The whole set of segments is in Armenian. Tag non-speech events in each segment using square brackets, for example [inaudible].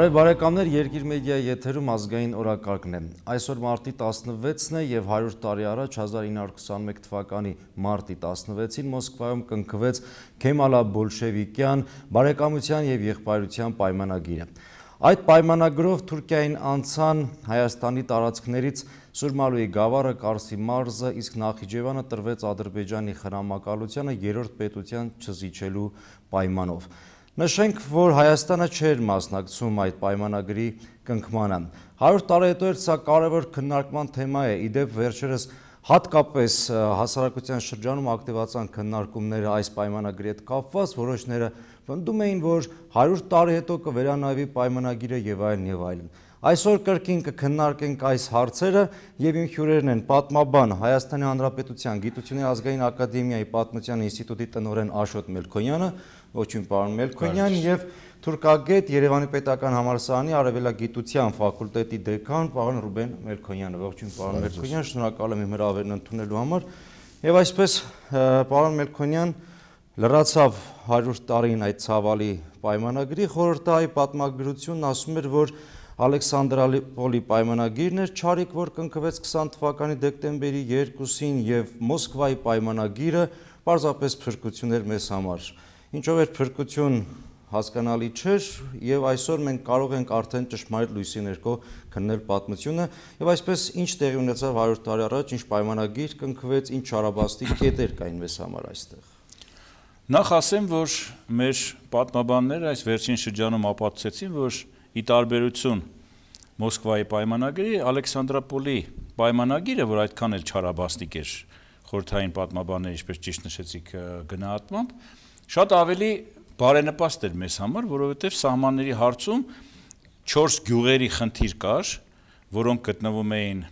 Բարև բարեկամներ, Երկիր մեդիայի եթերում ազգային օրակարգն է։ Այսօր մարտի 16-ն է եւ 100 տարի առաջ 1921 թվականի մարտի 16-ին Մոսկվայում կնքվեց Քեմալա Բոլշևիկյան բարեկամության եւ եղբայրության պայմանագիրը։ Այդ պայմանագրով Թուրքիային անցան Հայաստանի տարածքներից Սուրմալուի գավառը, Կարսի մարզը, իսկ Նախիջևանը տրվեց Ադրբեջանի խնամակալությանը երրորդ պետության չզիջելու պայմանով։ Նշենք, որ Հայաստանը չէր մասնակցում այդ պայմանագրի կնքմանը։ 100 տարի հետո էր սա կարևոր քննարկման թեմա է։ Իդեպ վերջերս հատկապես հասարակության շրջանում ակտիվացան քննարկումները այս պայմանագրի հետ կապված, որոշները պնդում էին, որ 100 տարի հետո կվերանայվի պայմանագիրը եւ այլն եւ այլն։ Այսօր կրկին կքննարկենք այս հարցերը եւ իմ հյուրերն են պատմաբան Հայաստանի Հանրապետության Գիտությունների ազգային ակադեմիայի պատմության ինստիտուտի տնօրեն Աշոտ Մելքոյանը, ոչին պարոն Մելքոնյան եւ Թուրքագետ Երևանի Պետական Համալսարանի Արևելագիտության ֆակուլտետի դեկան պարոն Ռուբեն Մելքոնյանը ողջույն պարոն Մելքոնյան շնորհակալ եմ իմ հրավերն ընդունելու համար եւ այսպես պարոն Մելքոնյան լրացավ 100 տարին այդ ցավալի պայմանագրի խորհրդայի պատմագրությունն ասում էր որ Ալեքսանդրալիպոլի պայմանագիրն էր չարիք, որ կնքվեց 20 թվականի դեկտեմբերի 2-ին եւ Մոսկվայի պայմանագիրը պարզապես փրկություն էր մեզ համար ինչով էր փրկություն հասկանալի չէր եւ այսօր մենք կարող ենք արդեն ճշմարիտ լույսի ներքո քննել պատմությունը եւ այսպես ինչ տեղի ունեցավ 100 տարի առաջ, ինչ պայմանագիր կնքվեց, ինչ շարաբաստիկ կետեր կային մեզ համար այստեղ։ Նախ ասեմ, որ մեր պատմաբանները այս վերջին շրջանում ապացուցեցին, որ ի տարբերություն Մոսկվայի պայմանագրի, Ալեքսանդրապոլի պայմանագիրը, որ այդքան էլ չարաբաստիկ էր խորթային պատմաբանները, ինչպես ճիշտ նշեցիք, գնահատմամբ, շատ ավելի բարենպաստ էր մեզ համար, որովհետև սահմանների հարցում 4 գյուղերի խնդիր կար, որոնք գտնվում էին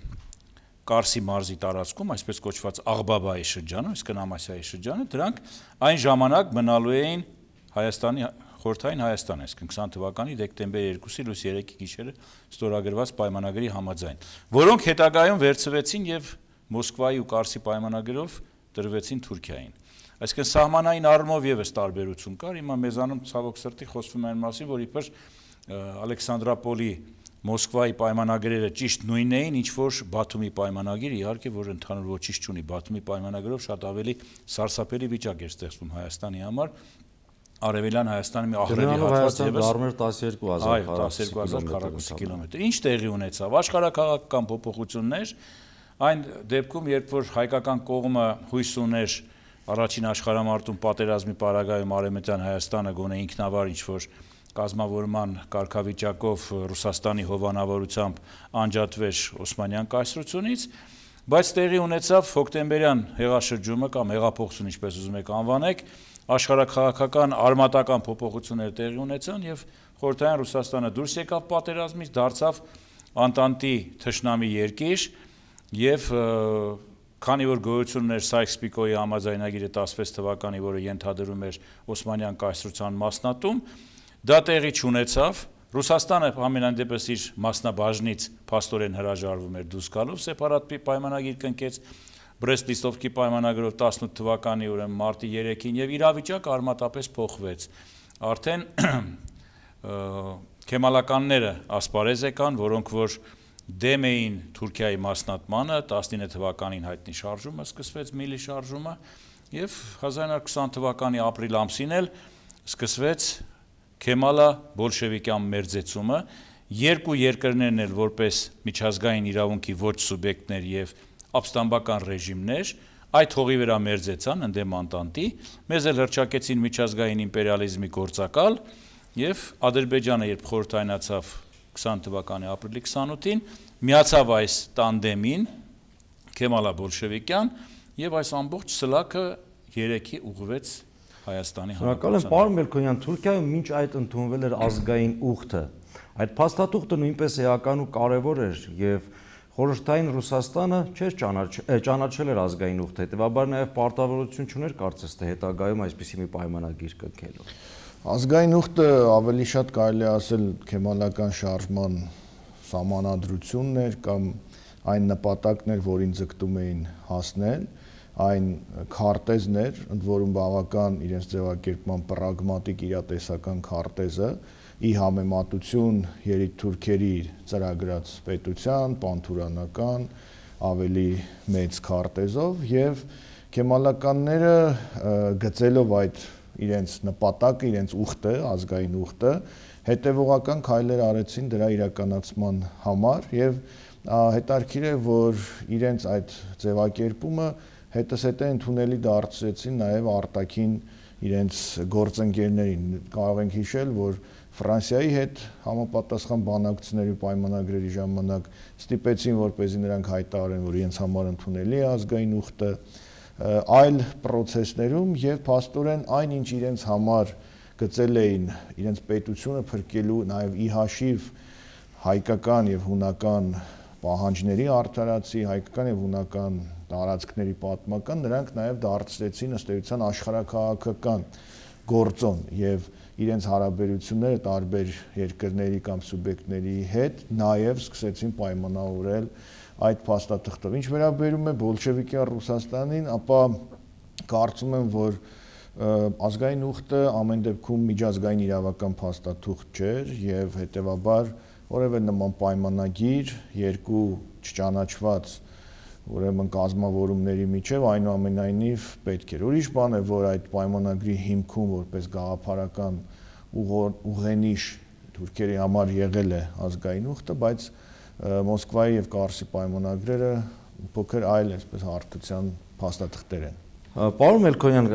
Կարսի մարզի տարածքում, այսպես կոչված Աղբաբայի շրջանը, իսկ Նամասիայի շրջանը, դրանք այն ժամանակ մնալու էին Հայաստանի խորթային Հայաստան, այսինքն 20 թվականի դեկտեմբերի 2-ի լույս 3-ի գիշերը ստորագրված պայմանագրի համաձայն, որոնք հետագայում վերցվեցին եւ Մոսկվայի ու Կարսի պայմանագրով տրվեցին Թուրքիային։ Այսինքն սահմանային առումով եւս տարբերություն կար։ Հիմա մեզանում ցավոք սրտի խոսվում է այն մասին, որ իբր Ալեքսանդրապոլի Մոսկվայի պայմանագրերը ճիշտ նույնն էին, ինչ որ Բաթումի պայմանագիրը, իհարկե որ ընդհանուր ոչինչ չունի, Բաթումի պայմանագրով շատ ավելի սարսափելի վիճակ էր ստեղծվում Հայաստանի համար, Արևելյան Հայաստանի մի ահռելի հատված եւս դառնում էր 12000 12000 կիլոմետր։ Ինչ տեղի ունեցավ աշխարհակաղակական փոփոխություններ այն դեպքում, երբ որ հայկական կողմը հույս ուներ առաջին աշխարհամարտում պատերազմի պարագայում արեմտյան Հայաստանը գոնե ինքնավար ինչ-որ կազմավորման կարգավիճակով Հուսաստանի հովանավորությամբ անջատվեր Օսմանյան կայսրությունից, բայց տեղի ունեցավ հոգտեմբերյան հեղաշրջումը կամ հեղափոխություն, ինչպես ուզում եք անվանեք, աշխարհակաղաքական արմատական փոփոխություններ տեղի ունեցան եւ խորհրդային Ռուսաստանը դուրս եկավ պատերազմից, դարձավ Անտանտի թշնամի երկիր եւ Քանի որ գոյությունն էր Սայքս-Պիկոյի համաձայնագիրը 16 թվականի, որը ենթադրում էր Օսմանյան կայսրության մասնատում, դա տեղի չունեցավ, Ռուսաստանը ամենայն դեպս իր մասնաբաժնից փաստորեն հրաժարվում էր դուրս գալով սեփարատի պայմանագիր կնքեց Բրեստ-Լիսովկի պայմանագրով 18 թվականի ուրեմն մարտի 3-ին եւ իրավիճակը արմատապես փոխվեց։ Արդեն [clears throat] քեմալականները ասպարեզ եկան, որոնք որ դեմ էին Թուրքիայի մասնատմանը, 19 թվականին հայտնի շարժումը սկսվեց Միլի շարժումը եւ 1920 թվականի ապրիլ ամսին էլ սկսվեց Քեմալա բոլշևիկյան մերձեցումը, երկու երկրներն էլ որպես միջազգային իրավունքի ոչ սուբյեկտներ եւ ապստամբական ռեժիմներ այդ հողի վրա մերձեցան ընդեմ անտանտի, մեզ էլ հրճակեցին միջազգային իմպերիալիզմի գործակալ եւ Ադրբեջանը երբ խորհրդայնացավ 20 թվականի ապրիլի 28-ին, միացավ այս տանդեմին Քեմալա Բոլշևիկյան եւ այս ամբողջ սլակը 3-ի ուղղվեց Հայաստանի հանրապետության։ Շնորհակալ եմ, պարոն Մելքոյան, Թուրքիայում ոչ այդ ընդունվել էր ազգային ուխտը։ Այդ փաստաթուղթը նույնպես էական ու կարևոր էր եւ խորհրդային Ռուսաստանը չէր ճանաչել էր ազգային ուխտը, հետեւաբար նաեւ պարտավորություն չուներ կարծես թե հետագայում այսպիսի մի պայմանագիր կնքելու։ Ազգային ուխտը ավելի շատ կարելի ասել քեմալական շարժման համանadrությունն էր կամ այն նպատակն էր, որին ձգտում էին հասնել, այն քարտեզն էր, ընդ որում բավական իրենց ձևակերպման պրագմատիկ իրատեսական քարտեզը ի համեմատություն երիտթուրքերի ծրագրած պետության, պանթուրանական ավելի մեծ քարտեզով եւ քեմալականները գծելով այդ իրենց նպատակը, իրենց ուխտը, ազգային ուխտը, հետևողական քայլեր արեցին դրա իրականացման համար եւ հետարքիր է, որ իրենց այդ ձևակերպումը հետսհետե ընդունելի դարձրեցին նաեւ արտաքին իրենց գործընկերներին։ Կարող ենք հիշել, որ Ֆրանսիայի հետ համապատասխան բանակցությունների պայմանագրերի ժամանակ ստիպեցին, որպեսզի նրանք հայտարարեն, որ իրենց համար ընդունելի է ազգային ուխտը, ու այլ process-ներում եւ փաստորեն այնինչ իրենց համար գծել էին իրենց պետությունը փրկելու նաեւ ի հաշիվ հայկական եւ հունական պահանջների արդարացի հայկական եւ հունական տարածքների պատմական նրանք նաեւ դարձրեցին ըստ էության աշխարհակահաղական գործոն եւ իրենց հարաբերությունները տարբեր երկրների կամ սուբյեկտների հետ նաեւ սկսեցին պայմանավորել այդ փաստաթղթով։ Ինչ վերաբերում է բոլշևիկյան Ռուսաստանին, ապա կարծում եմ, որ ազգային ուխտը ամեն դեպքում միջազգային իրավական փաստաթուղթ չէր եւ հետեւաբար որևէ նման պայմանագիր երկու չճանաչված ուրեմն կազմավորումների միջև այնուամենայնիվ պետք էր։ Ուրիշ բան է, որ այդ պայմանագրի հիմքում որպես գաղափարական ուղենիշ թուրքերի համար եղել է ազգային ուխտը, բայց և, Մոսկվայի եւ Կարսի պայմանագրերը փոքր այլ այսպես հարթության փաստաթղթեր են։ Պարոն Մելքոնյան,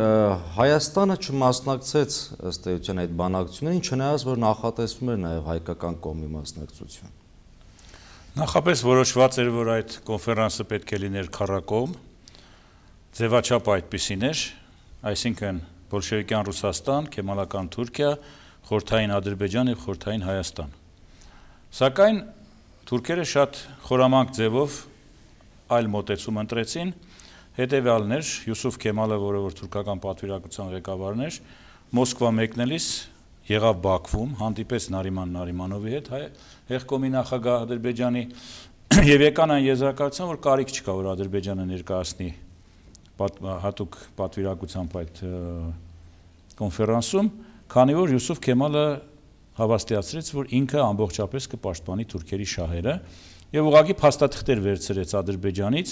Հայաստանը չմասնակցեց ըստ էության այդ բանակցություններին, չնայած որ նախատեսվում էր նաև հայկական կողմի մասնակցություն։ Նախապես որոշված էր, որ այդ կոնֆերանսը պետք է լիներ քարակոմ։ Ձևաչափը այդպեսին էր, այսինքն բոլշևիկյան Ռուսաստան, կեմալական Թուրքիա, խորթային Ադրբեջան եւ խորթային Հայաստան։ Սակայն Թուրքերը շատ խորամանկ ձևով այլ մոտեցում ընտրեցին, հետևյալներ Յուսուֆ Քեմալը, որը որ թուրքական պատվիրակության ղեկավարն էր, Մոսկվա մեկնելիս եղավ Բաքվում, հանդիպեց Նարիման Նարիմանովի հետ, հայ հեղկոմի նախագահ Ադրբեջանի [clears throat] եւ եկան այն եզրակացության, որ կարիք չկա, որ Ադրբեջանը ներկայացնի պատ, հատուկ պատվիրակությամբ այդ կոնֆերանսում, քանի որ Յուսուֆ Քեմալը հավաստիացրեց, որ ինքը ամբողջապես կպաշտպանի թուրքերի շահերը եւ ուղագի փաստաթղթեր վերցրեց Ադրբեջանից,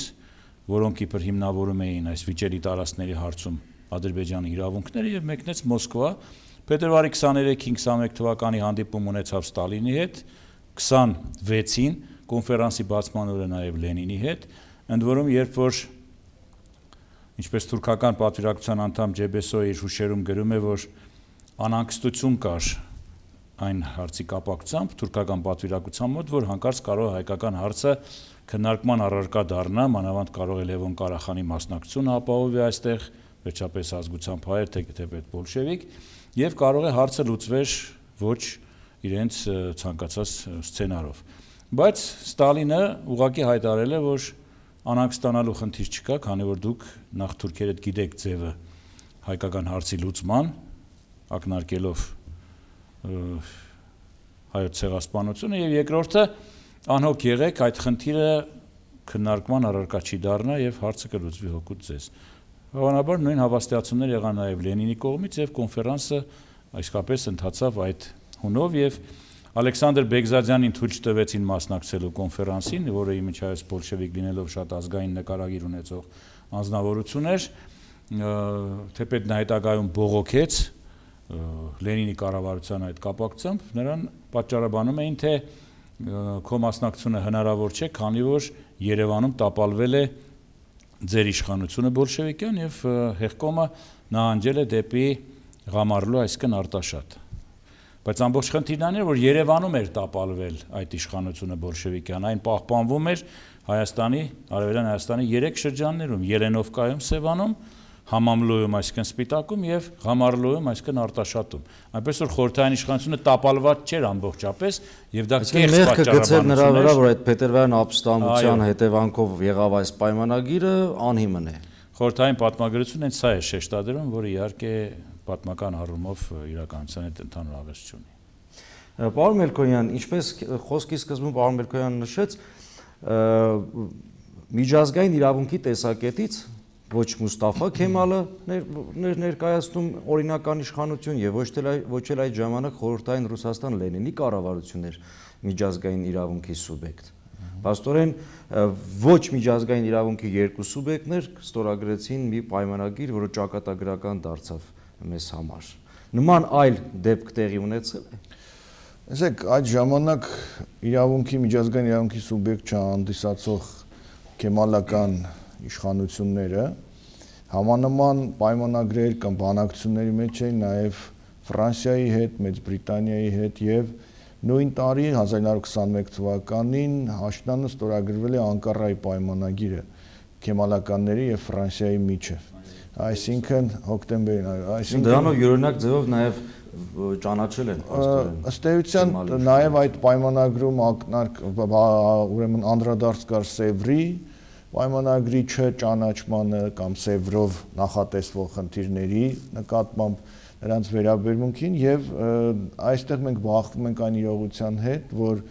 որոնք իբր հիմնավորում էին այս վիճելի տարածքների հարցում Ադրբեջանի իրավունքները եւ մեկնեց Մոսկվա Փետրվարի 23-21 թվականի հանդիպում ունեցավ Ստալինի հետ, 26-ին կոնֆերանսի բացման օրը նաև Լենինի հետ, ընդ որում երբ որ ինչպես թուրքական պատվիրակության անդամ Ջեբեսոյի իր հուշերում գրում է, որ անհանգստություն կար այն հարցի կապակցությամբ թուրքական պատվիրակության մոտ, որ հանկարծ կարող հայկական հարցը քննարկման առարկա դառնա, մանավանդ կարող է Լևոն Կարախանի մասնակցությունը ապահովի այստեղ, վերջապես ազգությամբ հայեր, թե թե պետ բոլշևիկ, եւ կարող է հարցը լուծվեր ոչ իրենց ցանկացած սցենարով։ Բայց Ստալինը ուղակի հայտարել է, որ անհանգստանալու խնդիր չկա, քանի որ դուք նախ թուրքերը գիտեք ձևը հայկական հարցի լուծման, ակնարկելով հայոց ցեղասպանությունը եւ երկրորդը անհոգ եղեք այդ խնդիրը քննարկման առարկա չի դառնա եւ հարցը կլուծվի հոգուց ձեզ։ Հավանաբար նույն հավաստիացումներ եղան նաեւ Լենինի կողմից եւ կոնֆերանսը այսկապես ընթացավ այդ հունով եւ Ալեքսանդր Բեգզադյանին թույլ չտվեցին մասնակցելու կոնֆերանսին, որը իմիջայից բոլշևիկ լինելով շատ ազգային նկարագիր ունեցող անձնավորություն էր, թեպետ նա հետագայում բողոքեց Լենինի կառավարության այդ կապակցությամբ նրան պատճառաբանում էին թե քո մասնակցությունը հնարավոր չէ, քանի որ Երևանում տապալվել է ձեր իշխանությունը բոլշևիկյան եւ հեղկոմը նահանջել է դեպի Ղամարլու, այսինքն Արտաշատ։ Բայց ամբողջ խնդիրն այն էր, որ Երևանում էր տապալվել այդ իշխանությունը բոլշևիկյան, այն պահպանվում էր Հայաստանի, Արևելյան Հայաստանի 3 շրջաններում՝ Ելենովկայում, Սևանում, համամլոյում, այսինքն սպիտակում եւ համարլոյում, այսինքն արտաշատում։ Այնպես որ խորթային իշխանությունը տապալված չէր ամբողջապես եւ դա կերս պատճառաբանություն էր։ Մեղքը գցել նրա վրա, որ այդ Փետրվարյան ապստամբության հետևանքով եղավ այս պայմանագիրը անհիմն է։ Խորթային պատմագրությունը հենց սա է շեշտադրում, որ իհարկե պատմական առումով իրականության հետ ընդհանուր ավես չունի։ Պարոն Մելքոյան, ինչպես խոսքի սկզբում պարոն Մելքոյան նշեց, միջազգային իրավունքի տեսակետից ոչ Մուստաֆա Քեմալը ներ, ներ, ներկայացնում օրինական իշխանություն եւ ոչ թե ոչ էլ այդ ժամանակ խորհրդային Ռուսաստան Լենինի կառավարություններ միջազգային իրավունքի սուբյեկտ։ Պաստորեն ոչ միջազգային իրավունքի երկու սուբյեկտներ ստորագրեցին մի պայմանագիր, որը ճակատագրական դարձավ մեզ համար։ Նման այլ դեպք տեղի ունեցել է։ Այսեք այդ ժամանակ իրավունքի միջազգային իրավունքի սուբյեկտ չհանդիսացող կեմալական իշխանությունները համանման պայմանագրեր կամ բանակցությունների մեջ էին նաև Ֆրանսիայի հետ, Մեծ Բրիտանիայի հետ եւ նույն տարի 1921 թվականին Հաշտանը ստորագրվել է Անկարայի պայմանագիրը կեմալականների եւ Ֆրանսիայի միջև։ Այսինքն հոկտեմբերին, այսինքն դրանով յուրօրինակ ձևով նաև ճանաչել են ըստորեն։ Ըստ էության նաև այդ պայմանագրում ակնարկ ուրեմն անդրադարձ կար Սևրի, պայմանագրի չճանաչմանը կամ սևրով նախատեսվող խնդիրների նկատմամբ նրանց վերաբերմունքին եւ այստեղ մենք բախվում ենք այն իրողության հետ, որ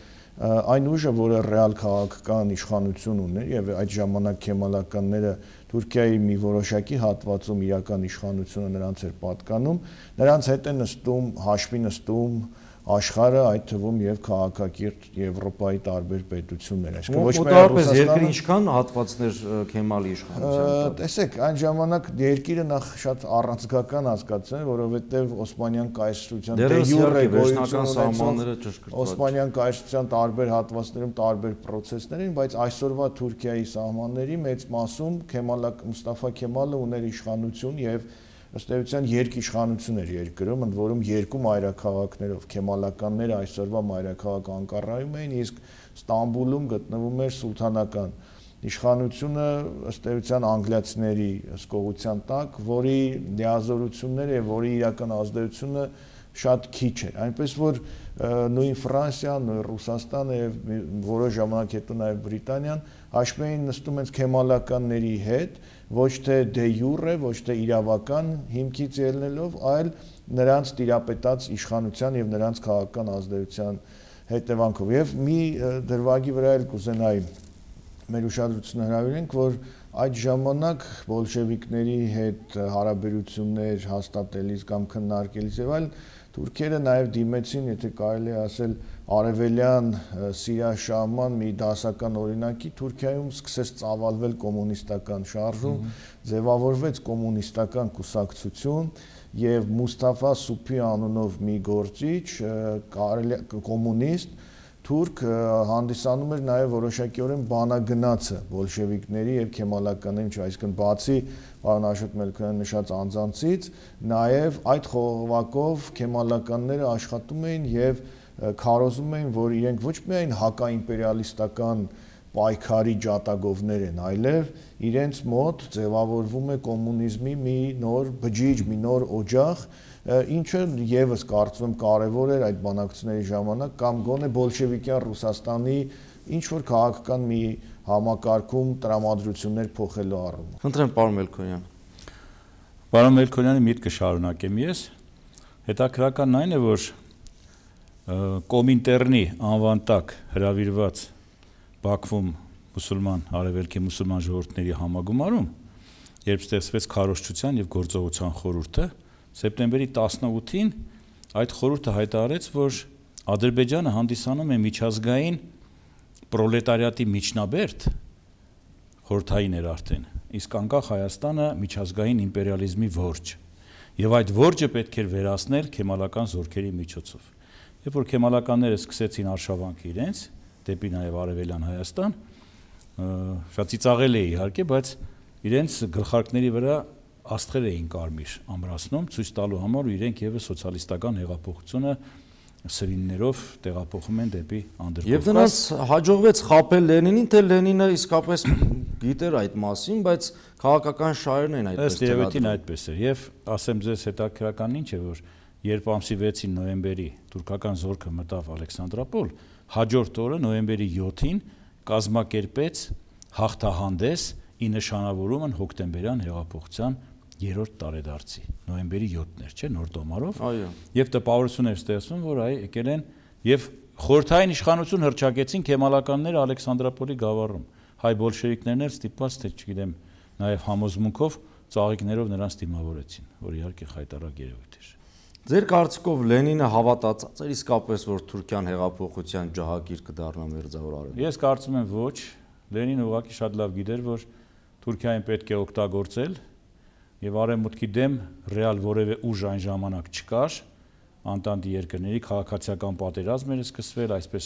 այն ուժը, որը ռեալ քաղաքական իշխանություն ուներ եւ այդ ժամանակ քեմալականները Թուրքիայի մի որոշակի հատվածում իրական իշխանությունը նրանց էր պատկանում, նրանց հետ է նստում, հաշվի նստում, աշխարհը, այդ թվում եւ քաղաքակիրթ Եվրոպայի տարբեր պետությունները։ Այսինքն ոչ միայն Ռուսաստանը, երկրի ինչքան հատվածներ Քեմալի իշխանության։ Տեսեք, այն ժամանակ երկիրը նախ շատ առանցքական հասկացան, որովհետեւ Օսմանյան կայսրության դե յուրե գոյության սահմանները ճշգրտված։ Օսմանյան կայսրության տարբեր հատվածներում տարբեր process-ներ էին, բայց այսօրվա Թուրքիայի սահմանների մեծ մասում Քեմալը Մուստաֆա Քեմալը ուներ իշխանություն եւ և ըստ էության երկիշխանություն էր երկրում, ընդ որում երկու մայրաքաղաքներով քեմալականները այսօրվա մայրաքաղաք Անկարայում էին, իսկ Ստամբուլում գտնվում էր սուլթանական իշխանությունը ըստ էության անգլիացիների հսկողության տակ, որի լիազորությունները եւ որի իրական ազդեցությունը շատ քիչ էր։ Այնպես որ նույն Ֆրանսիան, նույն Ռուսաստանը եւ որոշ ժամանակ հետո նաեւ Բրիտանիան հաշվեին նստում են քեմալականների հետ, ոչ թե դե յուրը, ոչ թե իրավական հիմքից ելնելով, այլ նրանց տիրապետած իշխանության եւ նրանց քաղաքական ազդեցության հետևանքով։ Եվ մի դրվագի վրա էլ կուզենայի մեր ուշադրությունը հրավիրենք, որ այդ ժամանակ բոլշևիկների հետ հարաբերություններ հաստատելիս կամ քննարկելիս եւ այլ թուրքերը նաեւ դիմեցին, եթե կարելի ասել, արևելյան Սիրիա շահման մի դասական օրինակի Թուրքիայում սկսեց ծավալվել կոմունիստական շարժում, ձևավորվեց կոմունիստական կուսակցություն եւ Մուստաֆա Սուփի անունով մի գործիչ, կարելի կոմունիստ, թուրք հանդիսանում էր նաև որոշակիորեն բանագնացը բոլշևիկների եւ քեմալականների, այսինքն բացի պարոն Աշոտ Մելքոյանը նշած անձանցից, նաև այդ խողովակով քեմալականները աշխատում էին եւ և քարոզում էին, որ իրենք ոչ միայն հակաիմպերիալիստական պայքարի ջատագովներ են, այլև իրենց մոտ ձևավորվում է կոմունիզմի մի նոր բջիջ, մի նոր օջախ, ինչը եւս կարծում եմ կարեւոր էր այդ բանակցությունների ժամանակ կամ գոնե բոլշևիկյան Ռուսաստանի ինչ որ քաղաքական մի համակարգում տրամադրություններ փոխելու առումով։ Խնդրեմ, պարոն Մելքոնյան։ Պարոն Մելքոնյանի միտքը շարունակեմ ես։ Հետաքրական այն է, որ Կոմինտերնի անվան տակ հրավիրված Բաքվում մուսուլման արևելքի մուսուլման ժողովրդների համագումարում, երբ ստեղծվեց քարոշչության եւ գործողության խորհուրդը, սեպտեմբերի 18-ին այդ խորհուրդը հայտարարեց, որ Ադրբեջանը հանդիսանում է միջազգային պրոլետարիատի միջնաբերդ, խորթային էր արդեն, իսկ անկախ Հայաստանը միջազգային իմպերիալիզմի ворջ։ Եվ այդ ворջը պետք էր վերացնել քեմալական զորքերի միջոցով։ Երբ որ քեմալականները սկսեցին արշավանք իրենց դեպի նաև արևելյան Հայաստան, շատ ծիծաղել է իհարկե, բայց իրենց գլխարկների վրա աստղեր էին կարմիր ամրացնում ցույց տալու համար ու իրենք եւս սոցիալիստական հեղափոխությունը սրիններով տեղափոխում են դեպի անդրկովկաս։ Եվ նրանց հաջողվեց խապել Լենինին, թե Լենինը իսկապես գիտեր այդ մասին, բայց քաղաքական շահերն են այդպես։ Ըստ երևույթին այդպես էր։ Եվ ասեմ ձեզ հետաքրականն ինչ է, որ երբ ամսի 6-ին նոյեմբերի турկական զորքը մտավ Ալեքսանդրապոլ, հաջորդ օրը նոյեմբերի 7-ին կազմակերպեց հաղթահանդես ի նշանավորումն հոկտեմբերյան հեղափոխության երրորդ տարեդարձի նոյեմբերի 7-ն էր, չէ՞, նոր տոմարով։ Այո։ Եվ տպավորություն էր ստեղծվում, որ այ եկել են եւ խորթային իշխանություն հրճակեցին քեմալականները Ալեքսանդրապոլի գավառում։ Հայ բոլշևիկներն էլ ստիպված թե չգիտեմ, նաեւ համոզմունքով ծաղիկներով նրանց դիմավորեցին, որ իհարկե խայտարակ երևույթ էր։ Ձեր կարծիքով Լենինը հավատացած էր իսկապես որ Թուրքիան հեղափոխության ջահագիր կդառնա Մերձավոր Արևելքում։ Ես կարծում եմ ոչ, Լենինը ուղղակի շատ լավ գիտեր, որ Թուրքիային պետք է օգտագործել եւ արևմուտքի դեմ ռեալ որևէ ուժ այն ժամանակ չկար։ Անտանտի երկրների քաղաքացիական պատերազմները սկսվել, այսպես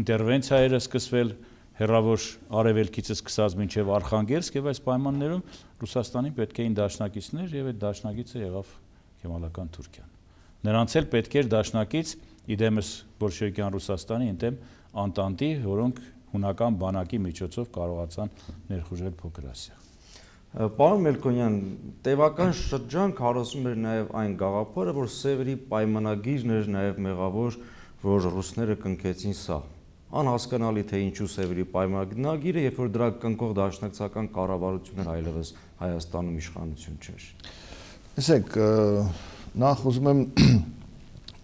ինտերվենցիաները սկսվել հերավոր արևելքիցը սկսած մինչև Արխանգերսկ եւ այս պայմաններում Ռուսաստանին պետք էին դաշնակիցներ եւ այդ դաշնակիցը եղավ Կեմալական Թուրքիան։ Նրանց էլ պետք էր դաշնակից իդեմս բոլշևիկյան Ռուսաստանի ընդեմ անտանտի, որոնք հունական բանակի միջոցով կարողացան ներխուժել փոքր Ասիա։ Պարոն Մելքոնյան, տևական շրջան քարոզում էր նաև այն գաղափարը, որ Սևրի պայմանագիրն էր նաև մեղավոր, որ ռուսները կնքեցին սա։ Անհասկանալի թե ինչու Սևրի պայմանագիրը, երբ որ դրա կնքող դաշնակցական կառավարությունն այլևս Հայաստանում իշխանություն չէր։ Տեսեք, նախ ուզում եմ [clears throat]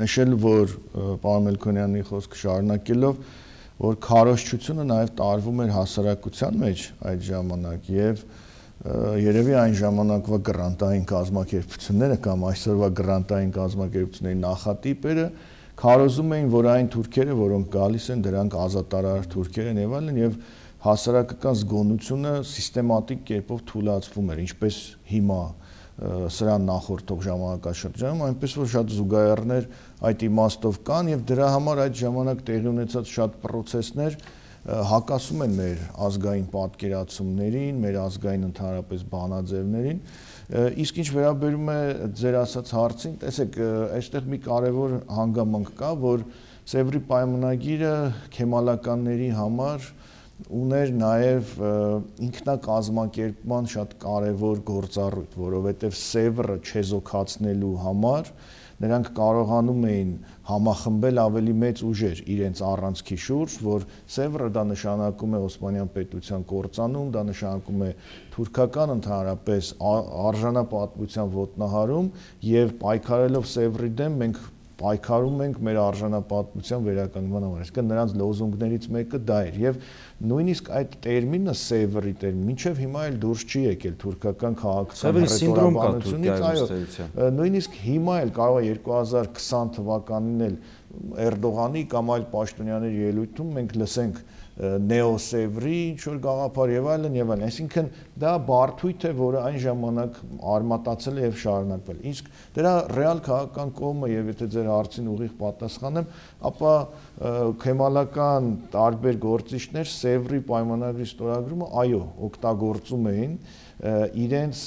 նշել, որ պարոն Մելքոնյանի խոսքը շարունակելով, որ քարոշչությունը նաև տարվում էր հասարակության մեջ այդ ժամանակ եւ երևի այն ժամանակվա գրանտային կազմակերպությունները կամ այսօրվա գրանտային կազմակերպությունների նախատիպերը քարոզում էին, որ այն թուրքերը, որոնք գալիս են, դրանք ազատարար թուրքեր են եւ այլն եւ հասարակական զգոնությունը սիստեմատիկ կերպով թույլատվում էր, ինչպես հիմա է սրան նախորդող ժամանակաշրջանում, այնպես որ շատ զուգահեռներ այդ իմաստով կան եւ դրա համար այդ ժամանակ տեղի ունեցած շատ process-ներ հակասում են մեր ազգային պատկերացումներին, մեր ազգային ընդհանրապես բանաձևներին։ Իսկ ինչ վերաբերում է ձեր ասած հարցին, տեսեք, այստեղ մի կարևոր հանգամանք կա, որ Սևրի պայմանագիրը քեմալականների համար ուներ նաև ինքնակազմակերպման շատ կարևոր գործառույթ, որովհետև սևրը չեզոքացնելու համար նրանք կարողանում էին համախմբել ավելի մեծ ուժեր իրենց առանցքի շուրջ, որ սևրը դա նշանակում է Օսմանյան պետության կորցանում, դա նշանակում է թուրքական ընդհանրապես արժանապատվության ոտնահարում եւ պայքարելով սևրի դեմ մենք պայքարում ենք մեր արժանապատվության վերականգնման համար։ Իսկ նրանց լոզունգներից մեկը դա էր եւ նույնիսկ այդ տերմինը սևերի տերմին մինչեւ հիմա էլ դուրս չի եկել թուրքական քաղաքական ռետորաբանությունից, այո։ Նույնիսկ հիմա էլ կարող է 2020 թվականին էլ Էրդողանի կամ այլ պաշտոնյաների ելույթում մենք լսենք նեոսևրի ինչ որ գաղափար եւ այլն եւ այլն այսինքն դա բարթույթ է որը այն ժամանակ արմատացել է եւ շարունակվել իսկ դրա ռեալ քաղաքական կողմը եւ եթե ձեր հարցին ուղիղ պատասխանեմ ապա քեմալական տարբեր գործիչներ սևրի պայմանագրի ստորագրումը այո օգտագործում էին իրենց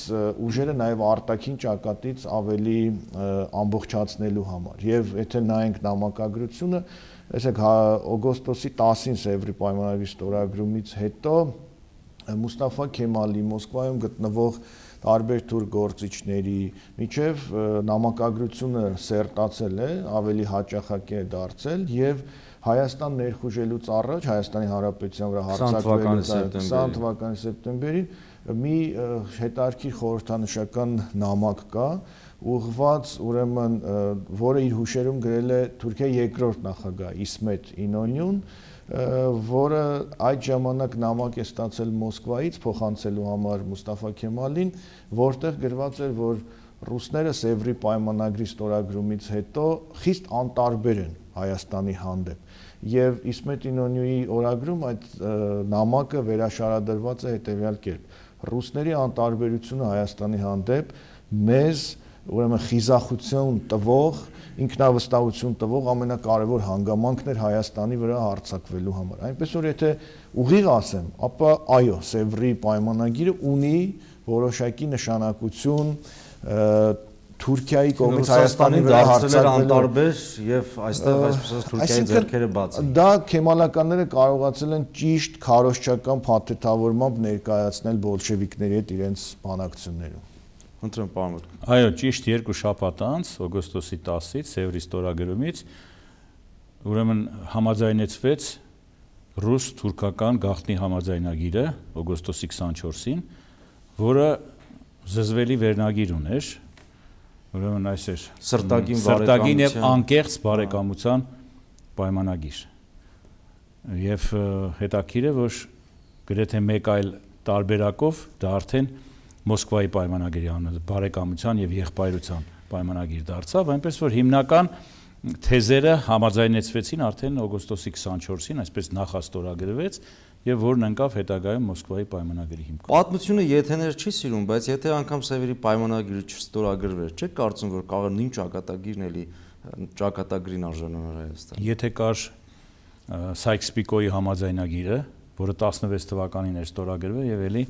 ուժերը նաև արտաքին ճակատից ավելի ամբողջացնելու համար։ Եվ եթե նայենք նամակագրությունը, այսինքն հա, օգոստոսի 10-ին Սևրի պայմանագրի ստորագրումից հետո Մուստաֆա Քեմալի Մոսկվայում գտնվող տարբեր թուր գործիչների միջև նամակագրությունը սերտացել է, ավելի հաճախակի է դարձել եւ Հայաստան ներխուժելուց առաջ Հայաստանի Հանրապետության վրա հարձակվելուց 20 թվականի սեպտեմբերին մի հետարքի խորհրդանշական նամակ կա, ուղված ուրեմն որը իր հուշերում գրել է Թուրքիա երկրորդ նախագահ Իսմետ Ինոնյուն, որը այդ ժամանակ նամակ է ստացել Մոսկվայից փոխանցելու համար Մուստաֆա Քեմալին, որտեղ գրված էր, որ ռուսները Սևրի պայմանագրի ստորագրումից հետո խիստ անտարբեր են Հայաստանի հանդեպ։ Եվ Իսմետ Ինոնյուի օրագրում այդ նամակը վերաշարադրված է հետևյալ կերպ. ռուսների անտարբերությունը Հայաստանի հանդեպ մեզ ուրեմն խիզախություն տվող, ինքնավստահություն տվող ամենակարևոր հանգամանքն էր Հայաստանի վրա հարցակվելու համար։ Այնպես որ եթե ուղիղ ասեմ, ապա այո, Սևրի պայմանագիրը ունի որոշակի նշանակություն Թուրքիայի կողմից Հայաստանի վրա հարցեր անտարբեր եւ այստեղ այսպես ասած Թուրքիայի ձեռքերը բաց են։ Դա քեմալականները կարողացել են ճիշտ քարոշչական փաթեթավորմամբ ներկայացնել բոլշևիկների հետ իրենց բանակցություններում։ Ընտրեմ պարոն։ Այո, ճիշտ երկու շաբաթ անց, օգոստոսի 10-ից Սևրի ստորագրումից ուրեմն համաձայնեցվեց ռուս-թուրքական գաղտնի համաձայնագիրը օգոստոսի 24-ին, որը զզվելի վերնագիր ուներ, ուրեմն այս էր սրտագին սրտագին եւ անկեղծ բարեկամության պայմանագիր։ Եվ հետաքրիր է, որ գրեթե մեկ այլ տարբերակով դա արդեն դա Մոսկվայի պայմանագիրի անունով բարեկամության եւ եղբայրության պայմանագիր դարձավ, այնպես որ հիմնական թեզերը համաձայնեցվեցին արդեն օգոստոսի 24-ին, այսպես նախաստորագրվեց եւ որն ընկավ հետագայում Մոսկվայի պայմանագրի հիմքում։ Պատմությունը եթեներ չի սիրում, բայց եթե անգամ Սևերի պայմանագիրը չստորագրվեր, չէ՞ կարծում որ կարող նույն ճակատագիրն էլի ճակատագրին արժանանար Հայաստան։ Եթե կար Սայքս-Պիկոյի համաձայնագիրը, որը 16 թվականին էր ստորագրվել եւ ելի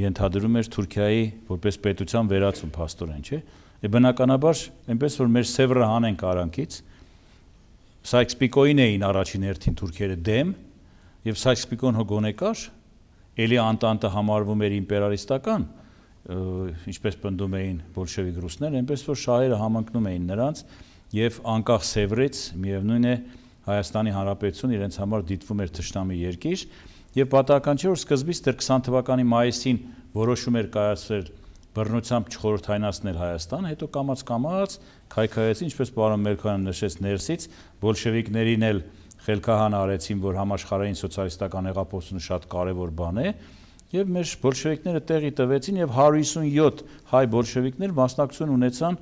ենթադրում էր Թուրքիայի որպես պետության վերացում փաստորեն, չէ՞։ Է բնականաբար այնպես որ մեր Սևրը հանենք արանքից Սայքսպիկոին էին առաջին հերթին թուրքերը դեմ եւ Սայքսպիկոն հոգոն եկար, ելի անտանտը համարվում էր իմպերիալիստական, ինչպես պնդում էին բոլշևիկ ռուսները, այնպես որ շահերը համընկնում էին նրանց եւ անկախ Սևրից միևնույն է Հայաստանի Հանրապետություն իրենց համար դիտվում էր ճշտամի երկիր, եւ պատահական չէ որ սկզբից դեռ 20 թվականի մայիսին որոշում էր կայացրել բռնությամբ չխորհրդայնացնել Հայաստան, հետո կամած-կամած քայքայեց, ինչպես պարոն Մերքոյանը նշեց ներսից, բոլշևիկներին էլ խելքահան արեցին, որ համաշխարհային սոցիալիստական հեղափոխությունը շատ կարևոր բան է, եւ մեր բոլշևիկները տեղի տվեցին եւ 157 հայ բոլշևիկներ մասնակցություն ունեցան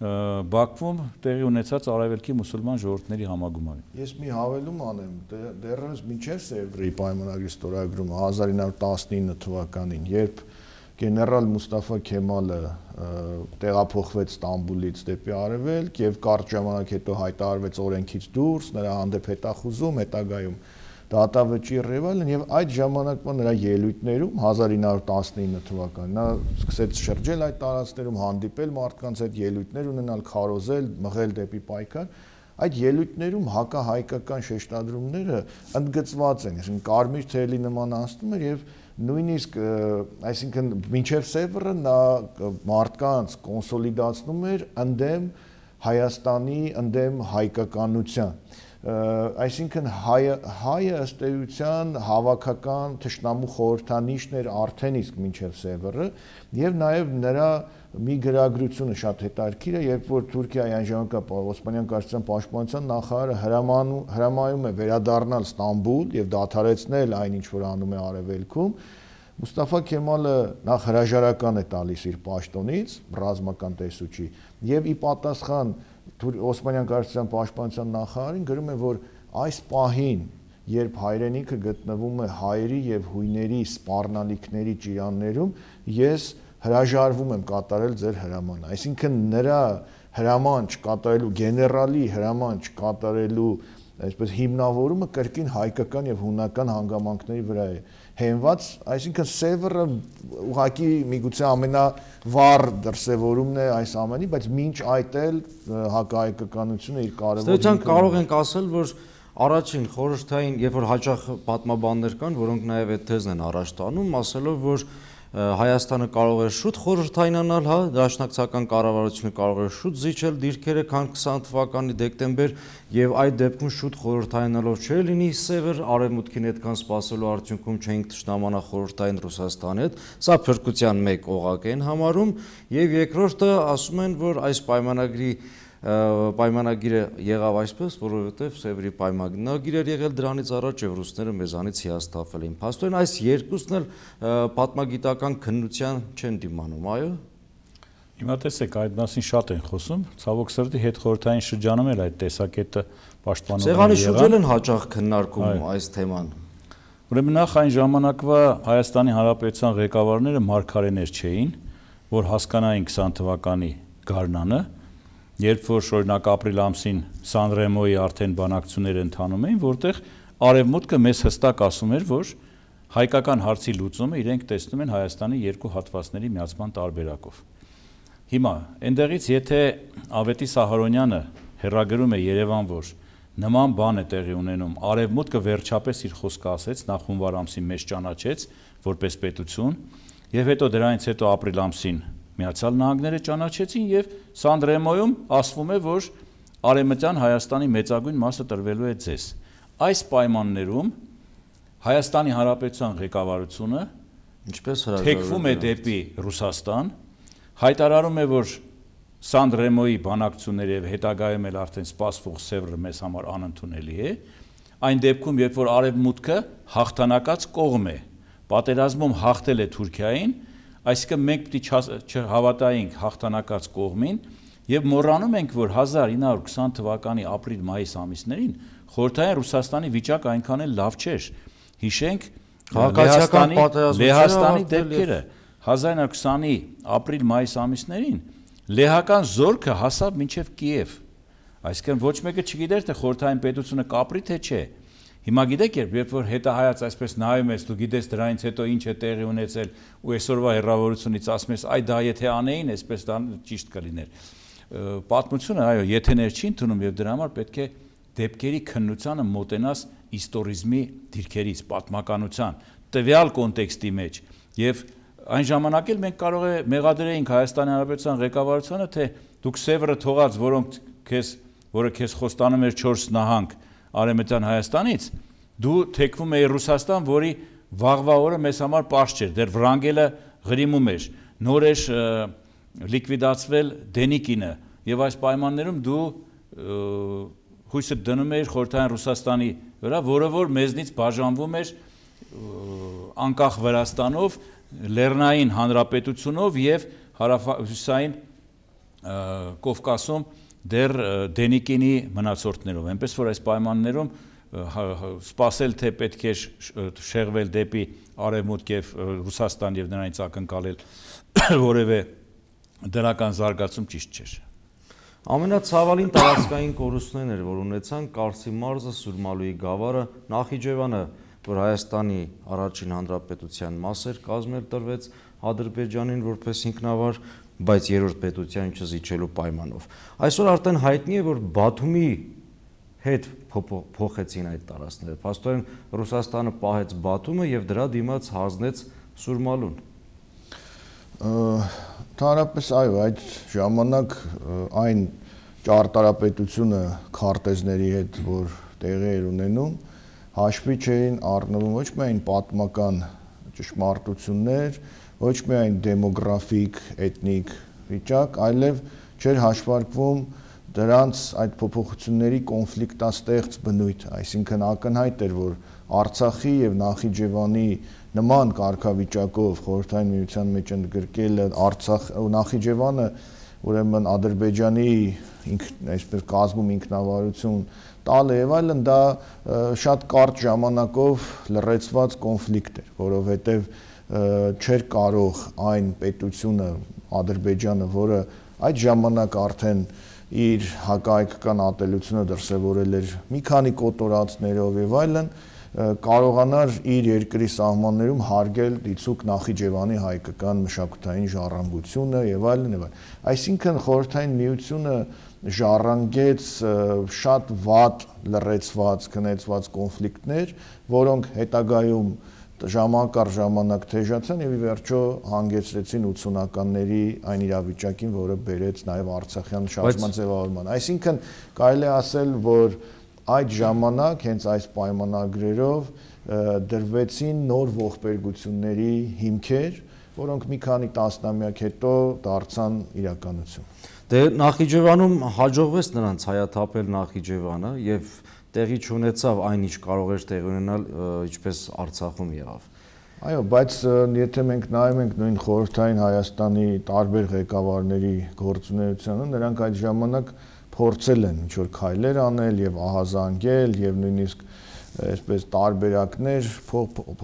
Բաքվում տեղի ունեցած Արևելքի մուսուլման ժողովրդների համագումարին։ Ես մի հավելում անեմ, դե, դեռևս մինչև Սևրի պայմանագրի ստորագրումը 1919 թվականին, երբ գեներալ Մուստաֆա Քեմալը տեղափոխվեց Ստամբուլից դեպի Արևելք եւ կարճ ժամանակ հետո հայտարարվեց օրենքից դուրս, նրա հանդեպ հետախուզում հետագայում հետա դատավճիռ եւ այլն եւ այդ ժամանակվա նրա ելույթներում 1919 թվականին նա սկսեց շրջել այդ տարածքներում հանդիպել մարդկանց հետ ելույթներ ունենալ, քարոզել, մղել դեպի պայքար այդ ելույթներում հակահայկական շեշտադրումները ընդգծված են, այսինքն կարմիր թելի նման անցնում էր եւ նույնիսկ այսինքն մինչև սևրը նա մարդկանց կոնսոլիդացնում էր ընդդեմ Հայաստանի ընդդեմ հայկականության այսինքն հայը հայը ըստ էության հավաքական ճշնամու խորհրդանիշն էր արդեն իսկ մինչև սևերը եւ նաեւ նրա մի գրագրությունը շատ հետաքրքիր է երբ որ Թուրքիայի այն ժամանակ Օսմանյան կայսրության պաշտպանության նախարարը հրամանում հրամայում է վերադառնալ Ստամբուլ եւ դադարեցնել այն ինչ որ անում է արևելքում Մուստաֆա Քեմալը նախ հրաժարական է տալիս իր պաշտոնից, ռազմական տեսուչի, եւ ի պատասխան Օսմանյան կառավարության պաշտպանության նախարարին գրում է, որ այս պահին, երբ հայրենիքը գտնվում է հայերի եւ հույների սպառնալիքների ճիրաններում, ես հրաժարվում եմ կատարել ձեր հրամանը։ Այսինքն նրա հրաման չկատարելու գեներալի հրաման չկատարելու այսպես հիմնավորումը կրկին հայկական եւ հունական հանգամանքների վրա է։ Ա, հենված, այսինքն սևերը ուղակի միգուցե ամենավառ դրսևորումն է այս ամենի, բայց մինչ այդ էլ հակահայկականությունը իր կարևոր Ստեյցան կարող ենք ասել, որ առաջին խորհրդային, երբ որ հաճախ պատմաբաններ կան, որոնք նաև այդ թեզն են առաջ տանում, ասելով, որ Հայաստանը կարող է շուտ խորհրդայնանալ, հա, դաշնակցական կառավարությունը կարող է շուտ զիջել դիրքերը, քան 20 թվականի դեկտեմբեր եւ այդ դեպքում շուտ խորհրդայնանալով չէ լինի սևեր արևմուտքին այդքան սпасելու արդյունքում չենք ճշտամանա խորհրդային Ռուսաստանի հետ, սա փրկության մեկ օղակ են համարում եւ երկրորդը ասում են, որ այս պայմանագրի պայմանագիրը եղավ այսպես, որովհետև Սևրի պայմանագիր էր եղել դրանից առաջ եւ ռուսները մեզանից հիասթափել էին։ Փաստորեն այս երկուսն էլ պատմագիտական քննության չեն դիմանում, այո։ Հիմա տեսեք, այդ մասին շատ են խոսում։ Ցավոք սրտի հետխորհրդային շրջանում էլ այդ տեսակետը պաշտպանող եղան։ Սեղանի շուրջել են հաճախ քննարկում այս թեման։ Ուրեմն նախ այն ժամանակվա Հայաստանի Հանրապետության ղեկավարները մարգարեներ չէին, որ հասկանային 20 թվականի գարնանը, երբ որ օրինակ ապրիլ ամսին Սանրեմոյի արդեն բանակցությունները ընթանում էին, որտեղ արևմուտքը մեզ հստակ ասում էր, որ հայկական հարցի լուծումը իրենք տեսնում են Հայաստանի երկու հատվածների միացման տարբերակով։ Հիմա այնտեղից եթե Ավետի Սահարոնյանը հերագրում է Երևան, որ նման բան է տեղի ունենում, արևմուտքը վերջապես իր խոսքը ասեց, նախ հունվար ամսին մեզ ճանաչեց որպես պետություն, եւ հետո դրանից հետո ապրիլ ամսին Միացյալ Նահանգները ճանաչեցին եւ Սանդրեմոյում ասվում է, որ Արեմտյան Հայաստանի մեծագույն մասը տրվելու է ձեզ։ Այս պայմաններում Հայաստանի Հանրապետության ղեկավարությունը ինչպես հրաժարվում է դեպի Ռուսաստան, հայտարարում է, որ Սանդրեմոյի բանակցությունները եւ հետագայում էլ արդեն սպասվող Սևրը մեզ համար անընդունելի է, այն դեպքում, երբ որ արևմուտքը հաղթանակած կողմ է, պատերազմում հաղթել է Թուրքիային, Այսինքն մենք պիտի չհավատայինք հաղթանակած կողմին եւ մոռանում ենք, որ 1920 թվականի ապրիլ-մայիս ամիսներին խորհրդային Ռուսաստանի վիճակը այնքան էլ լավ չէր։ Հիշենք քաղաքացիական Լեհաստանի դեպքերը 1920-ի ապրիլ-մայիս ամիսներին լեհական զորքը հասավ մինչև Կիև։ Այսինքն ոչ մեկը չգիտեր, թե խորհրդային պետությունը կապրի թե չէ։ չէ Հիմա գիտեք, երբ երբ որ հետահայաց այսպես նայում ես, դու գիտես դրանից հետո ինչ է տեղի ունեցել ու այսօրվա հերավորությունից ասում ես, այ դա եթե անեին, այսպես դա ճիշտ կլիներ։ Պատմությունը, այո, եթե ներ չի ընդունում եւ դրա համար պետք է դեպքերի քննությանը մոտենաս իստորիզմի դիրքերից, պատմականության, տվյալ կոնտեքստի մեջ եւ այն ժամանակ էլ մենք կարող է մեղադրեինք Հայաստանի Հանրապետության ղեկավարությանը, թե դուք սևրը թողած, որոնք քեզ, որը քեզ խոստանում էր 4 նահանգ, արևմտյան Հայաստանից, դու թեքվում էի Ռուսաստան, որի վաղվա օրը մեզ համար պարզ չէր, դեռ վրանգելը գրիմում էր, նոր էր լիկվիդացվել դենիկինը եւ այս պայմաններում դու հույսը դնում էր խորթային Ռուսաստանի վրա, որը որ մեզնից բաժանվում էր անկախ Վրաստանով, Լեռնային Հանրապետությունով եւ հարավային Կովկասում և դեռ Դենիկինի մնացորդներով, այնպես որ այս պայմաններում սпасել թե պետք է շեղվել դեպի արևմուտք եւ Ռուսաստան եւ նրանից ակնկալել [coughs] որևէ դրական զարգացում ճիշտ չէր։ Ամենացավալին տարածքային կորուստներն էր, որ ունեցան Կարսի մարզը, Սուրմալուի գավառը, Նախիջևանը, որ Հայաստանի առաջին հանրապետության մաս էր կազմել տրվեց Ադրբեջանին որպես ինքնավար բայց երրորդ պետության չզիջելու պայմանով։ Այսօր արդեն հայտնի է, որ Բաթումի հետ փոխեցին այդ տարածքները։ Փաստորեն Ռուսաստանը պահեց Բաթումը եւ դրա դիմաց հանձնեց Սուրմալուն։ Տարապես այո, այդ ժամանակ այն ճարտարապետությունը քարտեզների հետ, որ տեղի էր ունենում, հաշվի չէին առնվում ոչ միայն պատմական ճշմարտություններ, ոչ միայն դեմոգրաֆիկ, էթնիկ վիճակ, այլև չէր հաշվարկվում դրանց այդ փոփոխությունների կոնֆլիկտաստեղծ բնույթը, այսինքն ակնհայտ էր, որ Արցախի եւ Նախիջևանի նման կարգավիճակով խորհրդային միության մեջ ընդգրկել Արցախ ու Նախիջևանը ուրեմն Ադրբեջանի ինք այսպես կազմում ինքնավարություն տալը եւ այլն դա շատ կարճ ժամանակով լրացված կոնֆլիկտ էր, որովհետեւ չէր կարող այն պետությունը Ադրբեջանը, որը այդ ժամանակ արդեն իր հակահայկական ատելությունը դրսևորել էր մի քանի կոտորածներով եւ այլն, կարողանար իր երկրի սահմաններում հարգել դիցուկ Նախիջևանի հայկական մշակութային ժառանգությունը եւ այլն եւ այլն։ Այսինքն խորհրդային միությունը ժառանգեց շատ ված լրացված, քնեցված կոնֆլիկտներ, որոնք հետագայում ժամանակ առ ժամանակ թեժացան եւ ի վերջո հանգեցրեցին 80-ականների այն իրավիճակին, որը բերեց նաեւ Արցախյան շարժման ձևավորման։ Այսինքն կարելի է ասել, որ այդ ժամանակ հենց այս պայմանագրերով դրվեցին նոր ողբերգությունների հիմքեր, որոնք մի քանի տասնամյակ հետո դարձան իրականություն։ Դե Նախիջևանում հաջողվեց նրանց հայաթափել Նախիջևանը եւ և տեղի չունեցավ այն ինչ կարող էր տեղի ունենալ, ինչպես Արցախում եղավ։ Այո, բայց եթե մենք նայում ենք նույն խորհրդային Հայաստանի տարբեր ղեկավարների գործունեությանը, նրանք այդ ժամանակ փորձել են ինչ որ քայլեր անել եւ ահազանգել եւ նույնիսկ այսպես տարբերակներ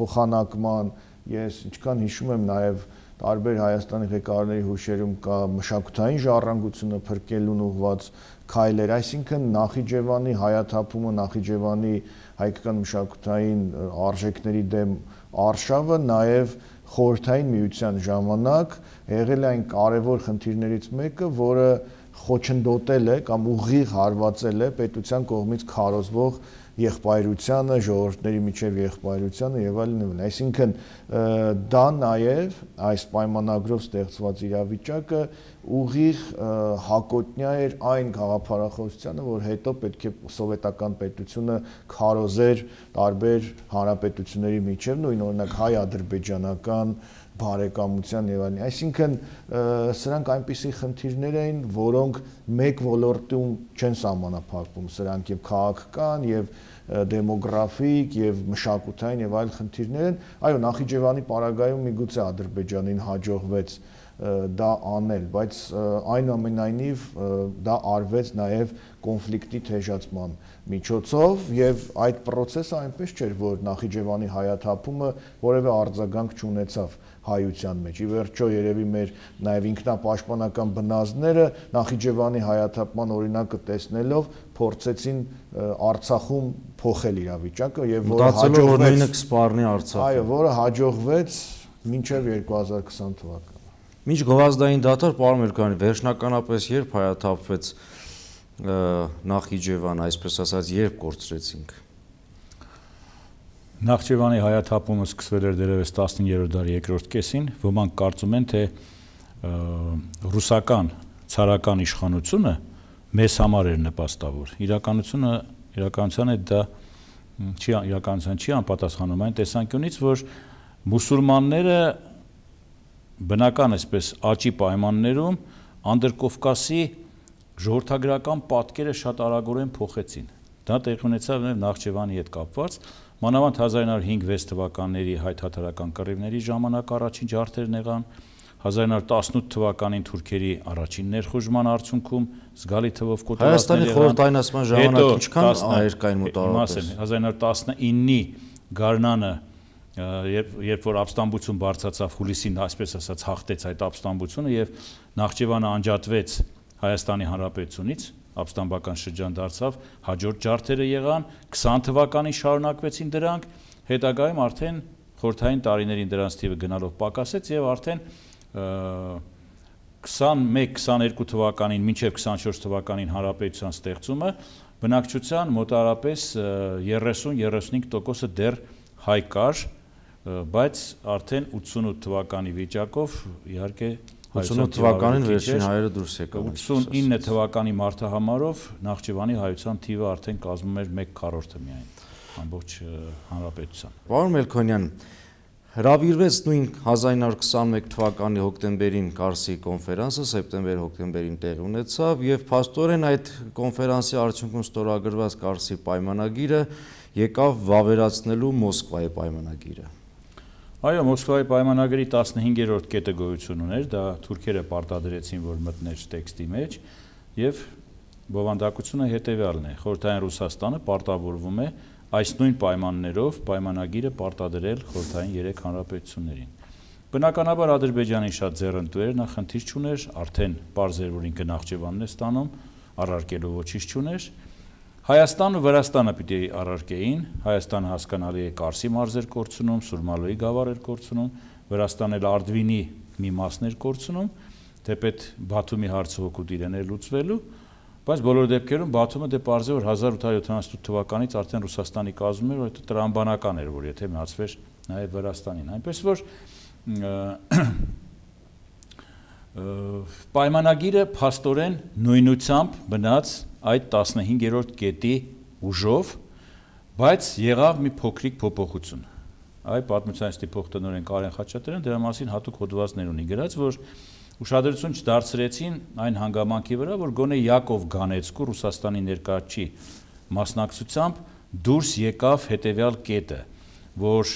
փոխանակման, ես ինչքան հիշում եմ նաեւ տարբեր Հայաստանի ղեկավարների հուշերում կա մշակութային ժառանգությունը փրկելուն ուղված քայլեր, այսինքն Նախիջևանի հայաթափումը, Նախիջևանի հայկական մշակութային արժեքների դեմ արշավը նաև խորհրդային միության ժամանակ եղել այն կարևոր խնդիրներից մեկը, որը խոչընդոտել է կամ ուղիղ հարվածել է պետության կողմից քարոզվող եղբայրությանը, ժողովրդների միջև եղբայրությանը եւ այլն եւ այլն։ Այսինքն դա նաեւ այս պայմանագրով ստեղծված իրավիճակը ուղիղ հակոտնյա էր այն գաղափարախոսությանը, որ հետո պետք է սովետական պետությունը քարոզեր տարբեր հանրապետությունների միջև, նույն օրինակ հայ-ադրբեջանական բարեկամության եւ այլն։ Այսինքն սրանք այնպիսի խնդիրներ էին, որոնք մեկ ոլորտում չեն սահմանափակվում, սրանք եւ քաղաքական եւ և դեմոգրաֆիկ եւ մշակութային եւ այլ խնդիրներ են։ Այո, Նախիջևանի պարագայում միգուցե Ադրբեջանին հաջողվեց դա անել, բայց այնուամենայնիվ դա արվեց նաև կոնֆլիկտի թեժացման միջոցով եւ այդ process-ը այնպես չէր, որ Նախիջևանի հայաթափումը որևէ արձագանք չունեցավ հայության մեջ։ Ի վերջո երևի մեր նաև ինքնապաշտպանական բնազդները Նախիջևանի հայաթափման օրինակը տեսնելով փորձեցին Արցախում փոխել իրավիճակը եւ որը հաջողվեց որ նույնը կսպառնի Արցախը։ Այո, որը հաջողվեց մինչեւ 2020 թվականը։ Մինչ գովազդային դատար պարոն Մելքանի վերջնականապես երբ հայաթափվեց Նախիջևան, այսպես ասած, երբ կորցրեցինք։ Նախիջևանի հայաթափումը սկսվել էր դերևս 15-րդ դարի երկրորդ կեսին, ոմանք կարծում են, թե ռուսական ցարական իշխանությունը մեզ համար էր նպաստավոր։ Իրականությունը իրականության հետ դա չի իրականության չի անպատասխանում այն տեսանկյունից, որ մուսուլմանները բնական էսպես աճի պայմաններում Անդրկովկասի ժողովրդագրական պատկերը շատ արագորեն փոխեցին։ Դա տեղ ունեցավ նաև Նախճեվանի հետ կապված, մանավանդ 1905-6 թվականների հայ-թաթարական կռիվների ժամանակ առաջին ջարդերն եղան, 1918 թվականին թուրքերի առաջին ներխուժման արդյունքում զգալի թվով կոտորածներ Հայաստանի խորհրդայնացման ժամանակ ինչքան հայերկային մտավորապես։ Իմասեմ 1919-ի գարնանը երբ երբ որ ապստամբություն բարձացավ հուլիսին, այսպես ասած, հաղթեց այդ ապստամբությունը եւ Նախճիվանը անջատվեց Հայաստանի Հանրապետությունից, ապստամբական շրջան դարձավ, հաջորդ ջարդերը եղան, 20 թվականին շարունակվեցին դրանք, հետագայում արդեն խորթային տարիներին դրանց թիվը գնալով պակասեց եւ արդեն 21-22 թվականին մինչև 24 թվականին հանրապետության ստեղծումը բնակչության մոտարապես 30-35%-ը դեռ հայկար, բայց արդեն 88 թվականի վիճակով իհարկե 88 թվականին վերջին հայերը դուրս եկան։ 89 թվականի մարտահամարով Նախճիվանի հայության թիվը արդեն կազմում էր 1/4-ը միայն ամբողջ հանրապետության։ Պարոն Մելքոնյան, Հրավիրվեց նույն 1921 թվականի հոկտեմբերին Կարսի կոնֆերանսը սեպտեմբեր-հոկտեմբերին տեղ ունեցավ եւ փաստորեն այդ կոնֆերանսի արդյունքում ստորագրված Կարսի պայմանագիրը եկավ վավերացնելու Մոսկվայի պայմանագիրը։ Այո, Մոսկվայի պայմանագրի 15-րդ կետը գոյություն ուներ, դա թուրքերը պարտադրեցին, որ մտներ տեքստի մեջ եւ բովանդակությունը հետեւյալն է. Խորհրդային Ռուսաստանը պարտավորվում է այս նույն պայմաններով պայմանագիրը պարտադրել խորհրդային 3 հանրապետություններին։ Բնականաբար Ադրբեջանի շատ ձեռընտու էր, նա խնդիր չուներ, արդեն բարձր որին գնահճեվանն է ստանում, առարկելու ոչինչ չուներ։ Հայաստանը Վրաստանը պիտի առարկեին, Հայաստանը հասկանալի է Կարսի մարզեր կորցնում, Սուրմալոյի գավառ էր կորցնում, Վրաստանը Արդվինի մի մասներ կորցնում, թեպետ Բաթումի հարցը հոգուտ իրեն է լուծվելու, Բայց բոլոր դեպքերում Բաթումը դե parze որ 1878 թվականից արդեն Ռուսաստանի կազմում էր, որ դա տրամբանական էր, որ եթե միացվեր նաև Վրաստանին։ Այնպես որ պայմանագիրը փաստորեն նույնությամբ մնաց այդ 15-րդ կետի ուժով, բայց եղավ մի փոքրիկ փոփոխություն։ Այ պատմության ստիփող տնօրեն Կարեն Խաչատրյան դրա մասին հատուկ հոդվածներ ունի գրած, որ ուշադրություն չդարձրեցին այն հանգամանքի վրա, որ գոնե Յակով Գանեցկու Ռուսաստանի ներկայացի մասնակցությամբ դուրս եկավ հետևյալ կետը, որ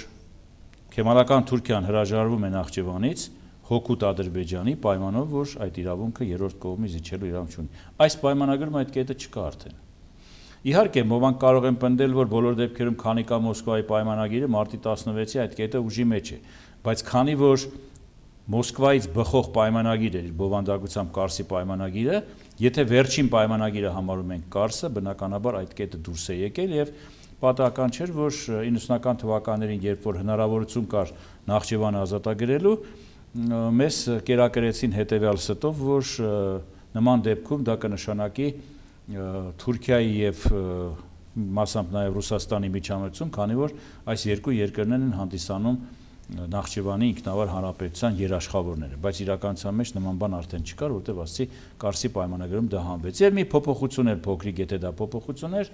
Քեմալական Թուրքիան հրաժարվում է Նախճեվանից, հոգուտ Ադրբեջանի պայմանով, որ այդ իրավունքը երրորդ կողմից իջելու իրավունք ունի։ Այս պայմանագրում այդ կետը չկա արդեն։ Իհարկե, ոմանք կարող են պնդել, որ բոլոր դեպքերում քանի կա Մոսկվայի պայմանագիրը մարտի 16-ի այդ կետը ուժի մեջ է, բայց քանի որ Մոսկվայից բխող պայմանագիր էր, բովանդակությամբ Կարսի պայմանագիրը, եթե վերջին պայմանագիրը համարում ենք Կարսը, բնականաբար այդ կետը դուրս է եկել եւ պատահական չէր, որ 90-ական թվականներին, երբ որ հնարավորություն կար Նախճեվանը ազատագրելու, մեզ կերակրեցին հետեւյալ ստով, որ նման դեպքում դա կնշանակի Թուրքիայի եւ մասամբ նաեւ Ռուսաստանի միջամտություն, քանի որ այս երկու երկրներն են հանդիսանում Նախճեվանի ինքնավար հանրապետության երաշխավորները, բայց իրականության մեջ նման բան արդեն չկար, որտեղ ասցի Կարսի պայմանագրում դա հանվեց։ Եվ մի փոփոխություն էր փոքրիկ, եթե դա փոփոխություն էր,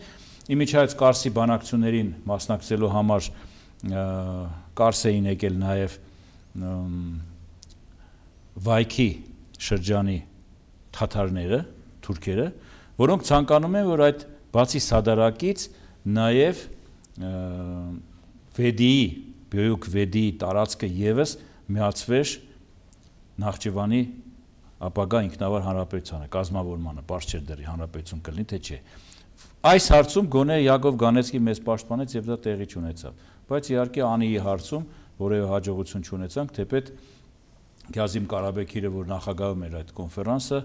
իմիջայց Կարսի բանակցություններին մասնակցելու համար Կարս էին եկել նաև Վայքի շրջանի թաթարները, թուրքերը, որոնք ցանկանում են, որ այդ բացի սադարակից նաև Վեդիի Բյոյուկ վեդի տարածքը եւս միացվեր Նախճիվանի ապագա ինքնավար հանրապետությանը կազմավորմանը པարզ չէ դեռ հանրապետություն կլինի թե չէ այս հարցում գոնե Յակով Գանեցկի մեզ պաշտպանեց եւ դա տեղի չունեցավ բայց իհարկե անիի հարցում որևէ հաջողություն չունեցանք թեպետ Գյազիմ Ղարաբեքիրը որ նախագահում էր այդ կոնֆերանսը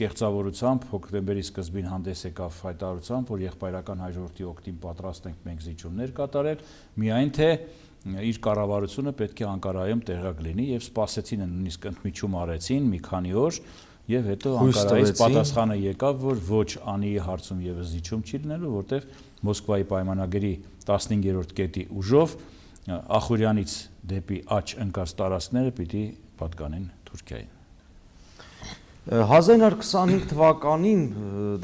կեղծավորությամբ հոկտեմբերի սկզբին հանդես եկավ հայտարարությամբ որ եղբայրական հաջորդի օկտին պատրաստ ենք մենք զիջումներ կատարել միայն թե դե իր կառավարությունը պետք է Անկարայում տեղակ լինի եւ սпасեցին նույնիսկ ընդմիջում արեցին մի քանի օր եւ հետո Անկարայից պատասխանը եկավ որ ոչ անիի հարցում եւս զիջում չի լինելու որտեւ Մոսկվայի պայմանագրի 15-րդ կետի ուժով Ախուրյանից դեպի աճ ընկած տարածքները պիտի պատկանեն Թուրքիային 1925 թվականին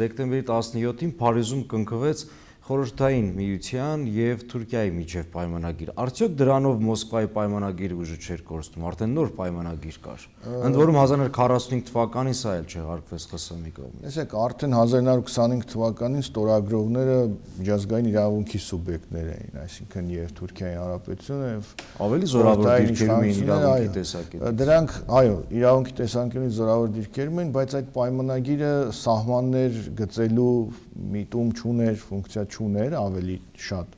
դեկտեմբերի 17-ին Փարիզում կնքվեց խորհրդային միության եւ Թուրքիայի միջև պայմանագիր։ Արդյոք դրանով Մոսկվայի պայմանագիրը ուժը չէր կորցնում, արդեն նոր պայմանագիր կար։ Ընդ որում 1945 թվականին սա էլ չեղարկվեց ԽՍՀՄ-ի կողմից։ Տեսեք, արդեն 1925 թվականին ստորագրողները միջազգային իրավունքի սուբյեկտներ էին, այսինքն եւ Թուրքիայի Հանրապետությունը եւ ավելի զորավոր դիրքերում էին իրավունքի տեսակետից։ Դրանք, այո, իրավունքի տեսանկյունից զորավոր դիրքերում էին, բայց այդ պայմանագիրը սահմաններ գծելու միտում չուներ, ֆունկցիա չուներ, ավելի շատ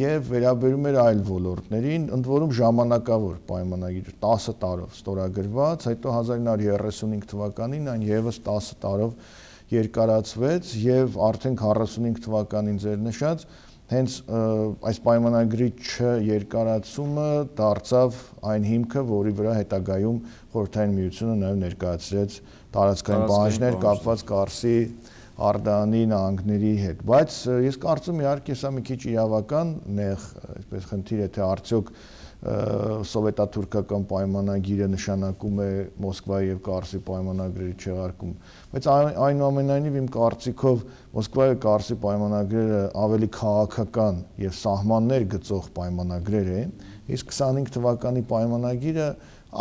եւ վերաբերում էր այլ ոլորտներին, ընդ որում ժամանակավոր պայմանագիր 10 տարով ստորագրված, հետո 1935 թվականին այն եւս 10 տարով երկարացվեց եւ արդեն 45 թվականին ձեր նշած հենց այս պայմանագրի չերկարացումը դարձավ այն հիմքը, որի վրա հետագայում խորհրդային միությունը նաև ներկայացրեց տարածքային բաժներ կապված Կարսի արդանի նահանգների հետ, բայց ես կարծում իհարկե սա մի քիչ իրավական նեղ, այսպես խնդիր է թե արդյոք սովետաթուրքական պայմանագիրը նշանակում է Մոսկվայի եւ Կարսի պայմանագրերի չեղարկում, բայց այնուամենայնիվ իմ կարծիքով Մոսկվայի եւ Կարսի պայմանագրերը ավելի քաղաքական եւ սահմաններ գծող պայմանագրեր են, իսկ 25 թվականի պայմանագիրը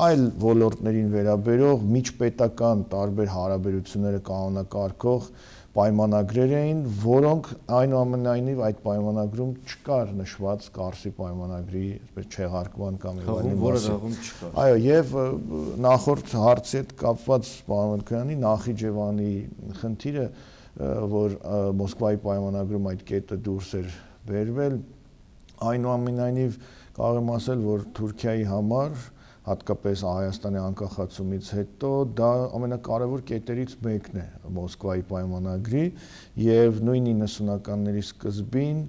այլ ոլորտներին վերաբերող միջպետական տարբեր հարաբերությունները կանոնակարգող պայմանագրեր էին, որոնք այնուամենայնիվ այդ պայմանագրում չկար նշված Կարսի պայմանագրի այսպես չեղարկման կամ այլն մասին։ Որը ռաղում չկար։ Այո, եւ նախորդ հարցի հետ կապված պարոն Մելքյանի Նախիջևանի խնդիրը, որ Մոսկվայի պայմանագրում այդ կետը դուրս էր բերվել, այնուամենայնիվ կարող եմ ասել, որ Թուրքիայի համար հատկապես Հայաստանի անկախացումից հետո դա ամենակարևոր կետերից մեկն է Մոսկվայի պայմանագրի եւ նույն 90-ականների սկզբին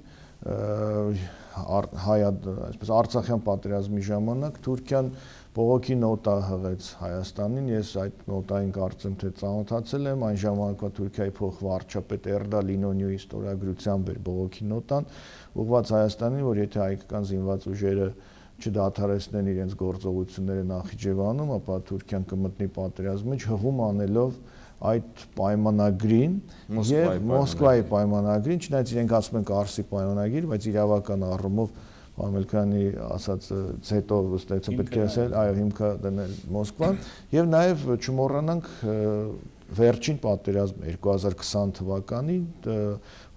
հայ այսպես արցախյան պատերազմի ժամանակ Թուրքիան բողոքի նոտա հղեց Հայաստանին։ Ես այդ նոտային կարծեմ թե ծանոթացել եմ այն ժամանակվա Թուրքիայի փոխվարչապետ Էրդալ Ինոնյոյի ստորագրությամբ էր բողոքի նոտան ուղված Հայաստանին, որ եթե հայկական զինված ուժերը ու չդադարեցնեն իրենց գործողությունները Նախիջևանում, ապա Թուրքիան կմտնի պատերազմի մեջ հղում անելով այդ պայմանագրին եւ Մոսկվայի պայմանագրին, չնայած իրենք ասում են Կարսի պայմանագիր, բայց իրավական առումով Պամելքյանի ասածից հետո ստեղծը պետք է ասել, այո, հիմքը դնել Մոսկվան եւ նաեւ չմոռանանք վերջին պատերազմ 2020 թվականին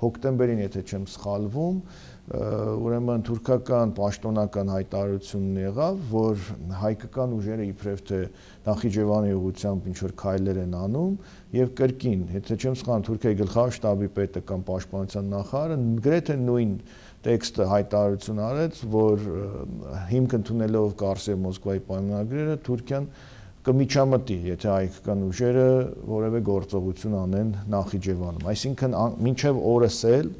հոկտեմբերին, եթե չեմ սխալվում, ուրեմն թուրքական պաշտոնական հայտարարությունն եղավ, որ հայկական ուժերը իբրև թե Նախիջևանի ուղությամբ ինչ որ քայլեր են անում եւ կրկին, եթե չեմ սխալվում, Թուրքիայի գլխավոր շտաբի պետը կամ պաշտպանության նախարարը գրեթե նույն տեքստը հայտարարություն արեց, որ հիմք ընդունելով Կարսի Մոսկվայի պայմանագրերը Թուրքիան կմիջամտի, եթե հայկական ուժերը որևէ գործողություն անեն Նախիջևանում։ Այսինքն մինչև օրս էլ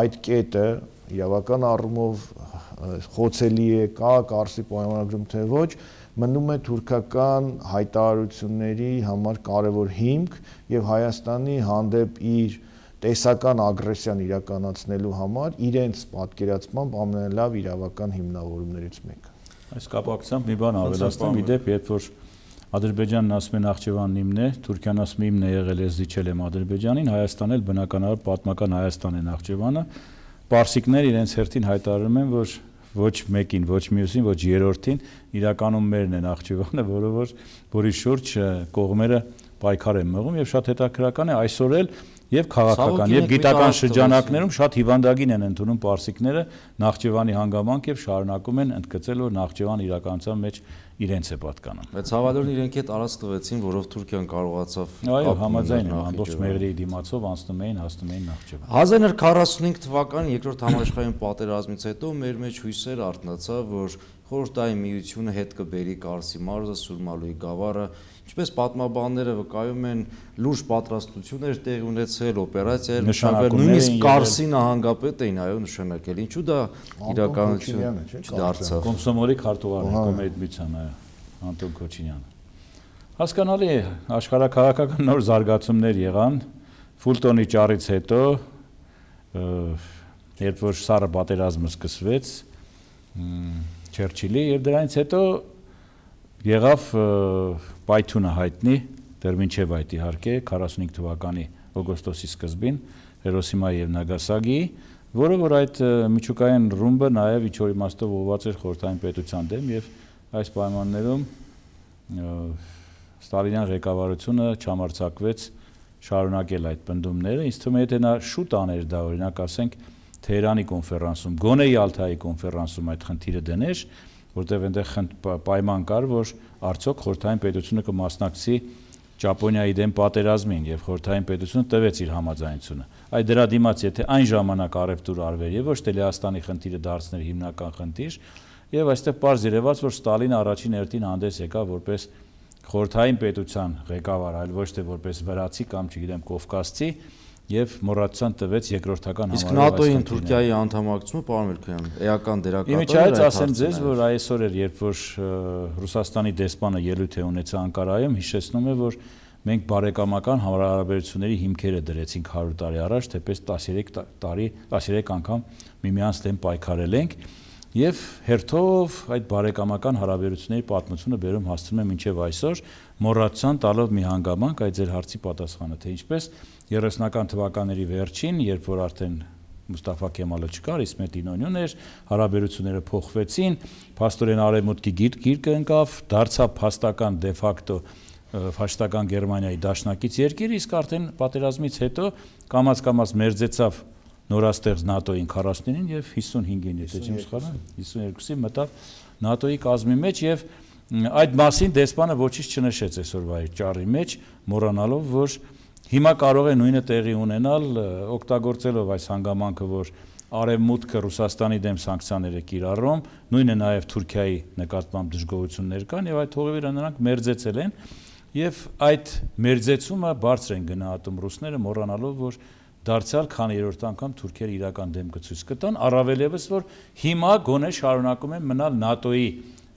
այդ կետը իրավական առումով խոցելի է կա Կարսի պայմանագրում թե ոչ, մնում է թուրքական հայտարարությունների համար կարևոր հիմք եւ Հայաստանի հանդեպ իր տեսական ագրեսիան իրականացնելու համար իրենց պատկերացմամբ ամենալավ իրավական հիմնավորումներից մեկը։ Այս կապակցությամբ մի բան ավելացնեմ, իդեպ երբ որ Ադրբեջանն ասում են աղջևանն իմն է, Թուրքիան ասում իմն է եղել, ես զիջել եմ Ադրբեջանին, Հայաստանը էլ բնականաբար պատմական Հայաստանն է աղջևանը, Պարսիկները իրենց հերթին հայտարարում են, որ ոչ մեկին, ոչ մյուսին, ոչ երրորդին իրականում մերն են աղջիկանը, որը որ որի շուրջ կողմերը պայքար են մղում եւ շատ հետաքրական է այսօր էլ եւ քաղաքական եւ գիտական շրջանակներում շատ հիվանդագին են ընդունում պարսիկները Նախճեվանի հանգամանք եւ շարունակում են ընդգծել որ Նախճեվան իրականության մեջ իրենց է պատկանում։ Բայց հավալորն իրենք հետ արած տվեցին, որով Թուրքիան կարողացավ Այո, համաձայն եմ, ամբողջ մեղրի դիմացով անցնում էին, հասնում էին Նախճեվան։ 1945 թվականին երկրորդ համաշխարհային պատերազմից հետո մեր մեջ հույսեր արտնացավ, որ խորհրդային միությունը հետ կբերի Կարսի մարզը, Սուրմալուի գավառը, Ինչպես պատմաբանները վկայում են, լուրջ պատրաստություններ տեղ ունեցել, օպերացիաներ նշանվել, նույնիսկ Կարսի նահանգապետ էին այո նշանակել։ Ինչու դա իրականություն չդարձավ։ Կոմսոմոլի քարտուղարն է կոմիտմիցան այո Անտոն Քոչինյանը։ Հասկանալի է, աշխարհակաղակական նոր զարգացումներ եղան Ֆուլտոնի ճառից հետո, երբ որ սառը պատերազմը սկսվեց, Չերչիլի եւ դրանից հետո եղավ և, պայթյունը հայտնի, դեռ մինչև այդ իհարկե 45 թվականի օգոստոսի սկզբին Հիրոսիմայի եւ Նագասագիի, որը որ այդ միջուկային ռումբը նաեւ իչոր իմաստով ուղված էր խորհրդային պետության դեմ եւ այս պայմաններում Ստալինյան ղեկավարությունը չամարձակվեց շարունակել այդ բնդումները։ Ինձ թվում է, եթե նա շուտ աներ դա, օրինակ ասենք Թեհրանի կոնֆերանսում, գոնե Յալթայի կոնֆերանսում այդ խնդիրը դներ, որտեղ այնտեղ պայման կար, որ արդյոք խորթային պետությունը կմասնակցի Ճապոնիայի դեմ պատերազմին եւ խորթային պետությունը տվեց իր համաձայնությունը։ Այդ դրա դիմաց եթե այն ժամանակ արևտուր արվեր եւ ոչ թե Լեհաստանի խնդիրը դարձներ հիմնական խնդիր, եւ այստեղ པարզ երևաց, որ Ստալին առաջին հերթին հանդես եկա որպես խորթային պետության ղեկավար, այլ ոչ թե որպես վրացի կամ չգիտեմ կովկասցի, եւ մոռացան տվեց երկրորդական համարը։ Իսկ ՆԱՏՕ-ին Թուրքիայի անդամակցումը պարոն Մելքոյան էական դերակատարել է։ Իմիջիայից ասեմ ձեզ, որ այսօր էր, երբ որ Ռուսաստանի դեսպանը ելույթ է ունեցա Անկարայում, հիշեցնում է, որ մենք բարեկամական հարաբերությունների հիմքերը դրեցինք 100 տարի առաջ, թեպետ 13 տարի 13 անգամ միմյանց դեմ պայքարել ենք եւ հերթով այդ բարեկամական հարաբերությունների պատմությունը բերում հասցնում է մինչեւ այսօր, այսօր մոռացան տալով մի հանգամանք այդ ձեր հարցի պատասխանը, թե ինչպես 30-ական թվականների վերջին, երբ որ արդեն Մուստաֆա Քեմալը չկար, Իսմետ Ինոնյուն էր, հարաբերությունները փոխվեցին, Փաստորեն Արևմուտքի գիրք գիրկը ընկավ, դարձավ փաստական դե ֆակտո ֆաշիստական Գերմանիայի դաշնակից երկիր, իսկ արդեն պատերազմից հետո կամած-կամած մերձեցավ նորաստեղծ ՆԱՏՕ-ին 49-ին եւ 55-ին, եթե չեմ սխալվում, 52-ին մտավ ՆԱՏՕ-ի կազմի մեջ եւ և Այդ մասին դեսպանը ոչինչ չնշեց այսօրվա այդ ճառի մեջ, մոռանալով, որ հիմա կարող է նույնը տեղի ունենալ օգտագործելով այս հանգամանքը, որ արևմուտքը Ռուսաստանի դեմ սանկցիաներ է կիրառում, նույնը նաև Թուրքիայի նկատմամբ դժգոհություններ կան եւ այդ հողերը նրանք մերձեցել են եւ այդ մերձեցումը բարձր են գնահատում ռուսները մոռանալով որ դարձյալ քան երրորդ անգամ Թուրքիերը իրական դեմքը ցույց կտան, առավելևս որ հիմա գոնե շարունակում են մնալ ՆԱՏՕ-ի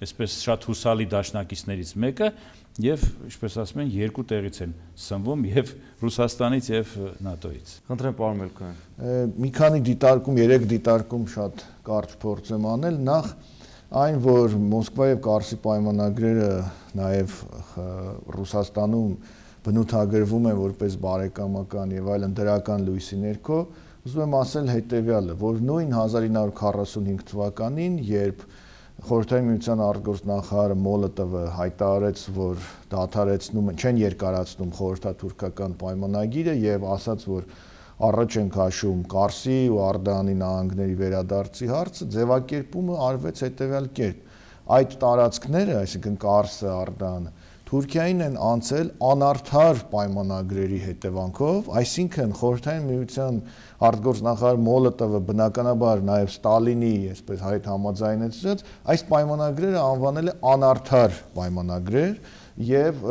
այսպես շատ հուսալի դաշնակիցներից մեկը եւ ինչպես ասում են երկու տեղից են սնվում եւ Ռուսաստանից եւ ՆԱՏՕ-ից։ Խնդրեմ պարոն Մելքոյան։ Մի քանի դիտարկում, երեք դիտարկում շատ կարճ փորձ եմ անել։ Նախ այն, որ Մոսկվա եւ Կարսի պայմանագրերը նաեւ Ռուսաստանում բնութագրվում են որպես բարեկամական եւ այլն դրական լույսի ներքո, ուզում եմ ասել հետեւյալը, որ նույն 1945 թվականին, երբ Խորհրդային միության արտգործնախարար Մոլոտովը հայտարարեց, որ դադարեցնում չեն երկարացնում խորհրդաթուրքական պայմանագիրը եւ ասաց, որ առաջ են քաշում Կարսի ու Արդանի նահանգների վերադարձի հարցը, ձևակերպումը արվեց հետեւյալ կերպ։ Այդ տարածքները, այսինքն Կարսը, Արդանը, Թուրքիային են անցել անարդար պայմանագրերի հետևանքով, այսինքն Խորհրդային Միության արտգործնախարար Մոլոտովը բնականաբար նաև Ստալինի, այսպես հայտ համաձայնեցրած, այս պայմանագրերը անվանել է անարդար պայմանագրեր, եւ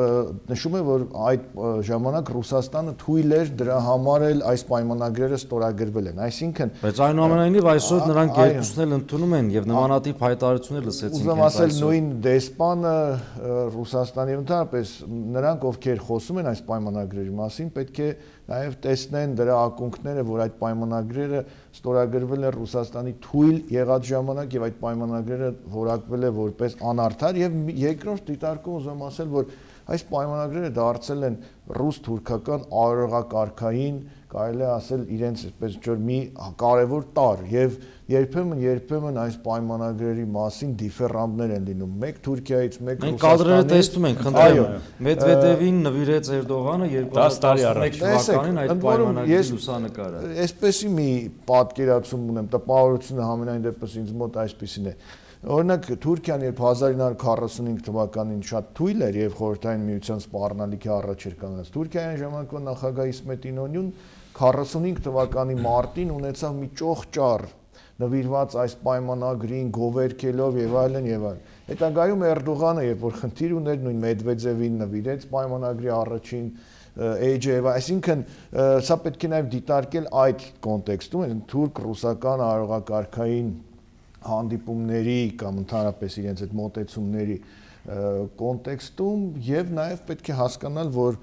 նշում է որ այդ ժամանակ Ռուսաստանը թույլ էր դրա համար էլ այս պայմանագրերը ստորագրվել են այսինքն բայց այնուամենայնիվ այսօր նրանք երկուսն էլ ընդունում են եւ նմանատիպ հայտարարություններ լսեցինք ուզում ասել նույն դեսպանը Ռուսաստանի ընդհանրապես նրանք ովքեր խոսում են այս պայմանագրերի մասին պետք է նաև տեսնեն դրա ակունքները, որ այդ պայմանագրերը ստորագրվել է Ռուսաստանի թույլ եղած ժամանակ եւ այդ պայմանագրերը որակվել է որպես անարդար եւ երկրորդ դիտարկում ուզում ասել, որ այս պայմանագրերը դարձել են ռուս-թուրքական արարողակարքային, կարելի է ասել իրենց այսպես ջր մի կարևոր տար եւ և երբեմն երբեմն այս պայմանագրերի մասին դիֆերանտներ են լինում մեկ Թուրքիայից մեկ Ռուսաստանից մենք կադրերը տեսնում ենք խնդրեմ Մեդվեդևին նվիրեց Էրդողանը 2011 թվականին այդ պայմանագրի լուսանկարը այսպեսի մի պատկերացում ունեմ տպավորությունը համենայն դեպս ինձ մոտ այսպեսին է Օրինակ Թուրքիան երբ 1945 թվականին շատ թույլ էր եւ խորհրդային միության սպառնալիքի առաջ էր կանգնած Թուրքիայի ժամանակվա նախագահ Իսմետ Ինոնյուն 45 թվականի մարտին ունեցավ մի ճոխ ճար նվիրված այս պայմանագրին գովերքելով եւ այլն եւ այլն։ Հետագայում Էրդողանը, երբ որ խնդիր ուներ, նույն Մեդվեդևին նվիրեց պայմանագրի առաջին էջը եւ այսինքն սա պետք է նաեւ դիտարկել այդ կոնտեքստում, թուրք-ռուսական արողակարգային հանդիպումների կամ ընդհանրապես իրենց այդ մոտեցումների կոնտեքստում եւ նաեւ պետք է հասկանալ, որ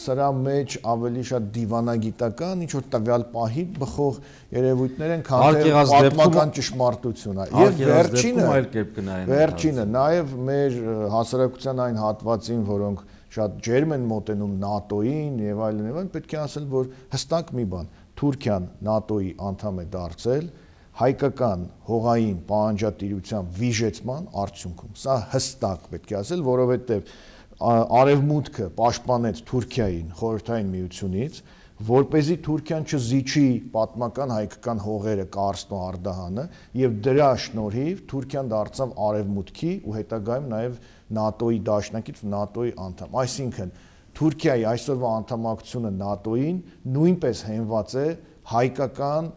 սրա մեջ ավելի շատ դիվանագիտական ինչ որ տվյալ պահի բխող երևույթներ են, քան թե պատմական ճշմարտություն է։ Եվ վերջինը այլ կերպ կնայեն։ Վերջինը նաեւ մեր հասարակության այն հատվածին, որոնք շատ ջերմ են մոտենում ՆԱՏՕ-ին եւ այլն եւ այլն, պետք է ասել, որ հստակ մի բան, Թուրքիան ՆԱՏՕ-ի անդամ է դարձել, դա հայկական հողային պահանջատիրության վիժեցման արդյունքում։ Սա հստակ պետք է ասել, որովհետև արևմուտքը պաշտպանեց Թուրքիային խորհրդային միությունից, որ เป զի Թուրքիան չզիջի պատմական հայկական հողերը Կարսն ու Արդահանը եւ դրա շնորհիվ Թուրքիան դարձավ արևմուտքի ու հետագայում նաեւ ՆԱՏՕ-ի դաշնակից ու ՆԱՏՕ-ի անդամ։ Այսինքն Թուրքիայի այսօրվա անդամակցությունը ՆԱՏՕ-ին նույնպես հենված է հայկական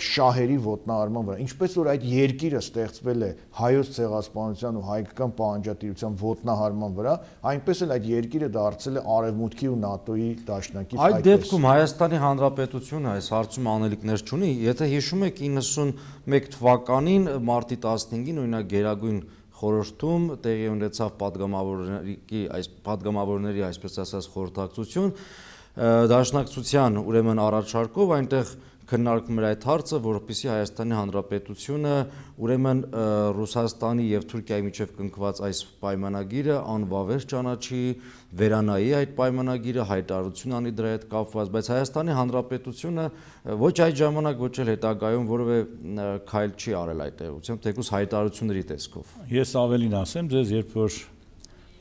շահերի ոտնարման վրա։ Ինչպես որ այդ երկիրը ստեղծվել է հայոց ցեղասպանության ու հայկական պահանջատիրության ոտնահարման վրա, այնպես էլ այդ երկիրը դարձել է արևմուտքի ու ՆԱՏՕ-ի դաշնակից այդպես։ Այդ դեպքում Հայաստանի Հանրապետությունը այս հարցում անելիքներ չունի, եթե հիշում եք 91 թվականին մարտի 15-ին օրինակ Գերագույն խորհրդում տեղի ունեցավ падգամավորների այս падգամավորների այսպես ասած խորհրդակցություն, դաշնակցության ուրեմն առաջարկով այնտեղ քննարկվում էր այդ հարցը, որովհետեւ Հայաստանի Հանրապետությունը ուրեմն Ռուսաստանի եւ Թուրքիայի միջև կնքված այս պայմանագիրը անվավեր ճանաչի, վերանայի այդ պայմանագիրը, հայտարարություն անի դրա հետ կապված, բայց Հայաստանի Հանրապետությունը ոչ այդ ժամանակ, ոչ էլ հետագայում որևէ քայլ չի արել այդ դեպքում, թեկուզ հայտարարությունների տեսքով։ Ես ավելին ասեմ, ձեզ երբ որ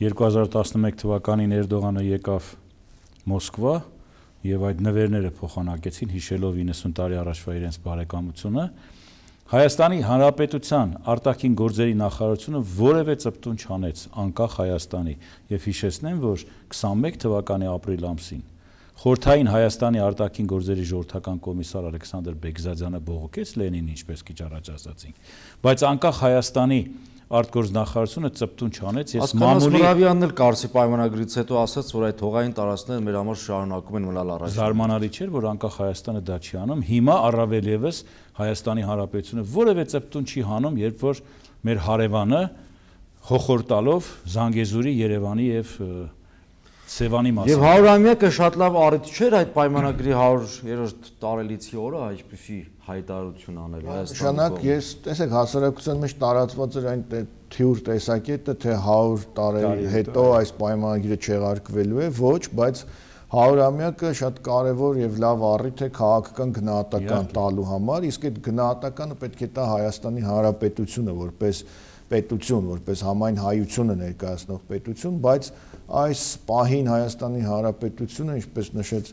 2011 թվականին Էրդողանը եկավ Մոսկվա, եւ այդ նվերները փոխանակեցին հիշելով 90 տարի առաջվա իրենց բարեկամությունը Հայաստանի Հանրապետության արտաքին գործերի նախարարությունը որևէ ծպտուն չանեց անկախ Հայաստանի եւ հիշեցնեմ որ 21 թվականի ապրիլ ամսին Խորթային Հայաստանի արտաքին գործերի ժողովրդական կոմիսար Ալեքսանդր Բեգզադյանը բողոքեց Լենին ինչպես քիչ առաջ ասացինք բայց անկախ Հայաստանի արտգործնախարարությունը ծպտուն չանեց, ես մամուլի Մռավյանն էլ կարծի պայմանագրից հետո ասաց, որ այդ հողային տարածքները մեր համար շարունակում են մնալ առաջ։ Զարմանալի չէր, որ անկախ Հայաստանը դա չի անում, հիմա առավել եւս Հայաստանի Հանրապետությունը որևէ ծպտուն չի հանում, երբ որ մեր հարևանը հոխորտալով Զանգեզուրի, Երևանի եւ Սևանի մասը։ Եվ 100-ամյակը շատ լավ առիթ չէր այդ պայմանագրի 100-րդ տարելիցի օրը, այսպեսի հայտարություն անել Հայաստանի Շանակ ես տեսեք հասարակության մեջ տարածված էր այն թյուր տեսակետը թե 100 տարի հետո այս պայմանագիրը չեղարկվելու է ոչ բայց 100-ամյակը շատ կարևոր եւ լավ առիթ է քաղաքական գնահատական տալու համար իսկ այդ գնահատականը պետք է տա Հայաստանի Հանրապետությունը որպես պետություն որպես համայն հայությունը ներկայացնող պետություն բայց այս պահին Հայաստանի Հանրապետությունը, ինչպես նշեց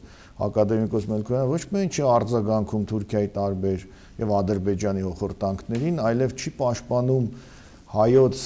ակադեմիկոս Մելքոյանը, ոչ միայն չի արձագանքում Թուրքիայի տարբեր եւ Ադրբեջանի հոխորտանքներին, այլև չի պաշտպանում հայոց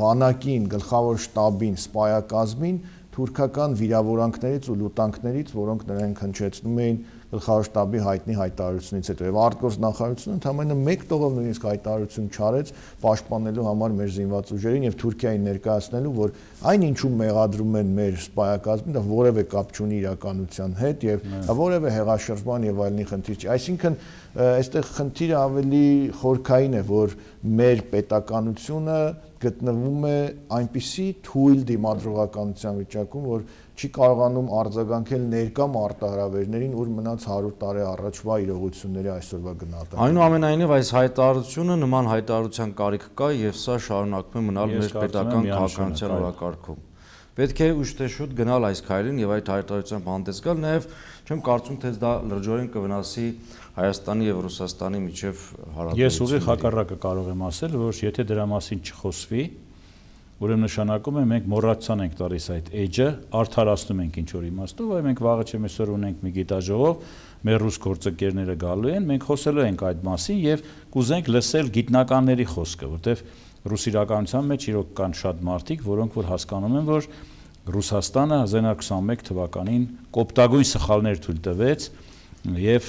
բանակին, գլխավոր շտաբին, սպայակազմին թուրքական վիրավորանքներից ու լուտանքներից, որոնք նրան քնչեցնում էին գլխավոր շտաբի հայտնի հայտարարությունից հետո եւ արտգործնախարարությունը ընդամենը 1 տողով նույնիսկ հայտարարություն չարեց պաշտպանելու համար մեր զինված ուժերին եւ Թուրքիային ներկայացնելու որ այն ինչու մեղադրում են մեր սպայակազմին դա որևէ կապ չունի իրականության հետ եւ որևէ հեղաշրջման եւ այլնի խնդիր չի այսինքն այստեղ խնդիրը ավելի խորքային է որ մեր պետականությունը գտնվում է այնպիսի թույլ դիմադրողականության վիճակում որ չի կարողանում արձագանքել ներկա մարտահրավերներին, որ մնաց 100 տարի առաջվա իրողությունների այսօրվա գնահատականը։ Այնուամենայնիվ այս հայտարարությունը նման հայտարարության կարիք կա եւ սա շարունակվում է մնալ մեր պետական քաղաքականության օրակարգում։ Պետք է ուշ թե շուտ գնալ այս քայլին եւ այդ հայտարարությամբ հանդես գալ, նաեւ չեմ կարծում թե դա լրջորեն կվնասի Հայաստանի եւ Ռուսաստանի միջև հարաբերությունները։ Ես ուղիղ հակառակը կարող եմ ասել, որ եթե դրա մասին չխոսվի, ուրեմն նշանակում է մենք մոռացան ենք տալիս այդ edge-ը, արդարացնում ենք ինչ որ իմաստով, այ մենք վաղը չէ այսօր ունենք մի գիտաժողով, մեր ռուս գործընկերները գալու են, մենք խոսելու ենք այդ մասին եւ կուզենք լսել գիտնականների խոսքը, որտեվ ռուս իրականության մեջ իրոք կան շատ մարդիկ, որոնք որ հասկանում են, որ Ռուսաստանը 1921 թվականին կոպտագույն սխալներ թույլ տվեց եւ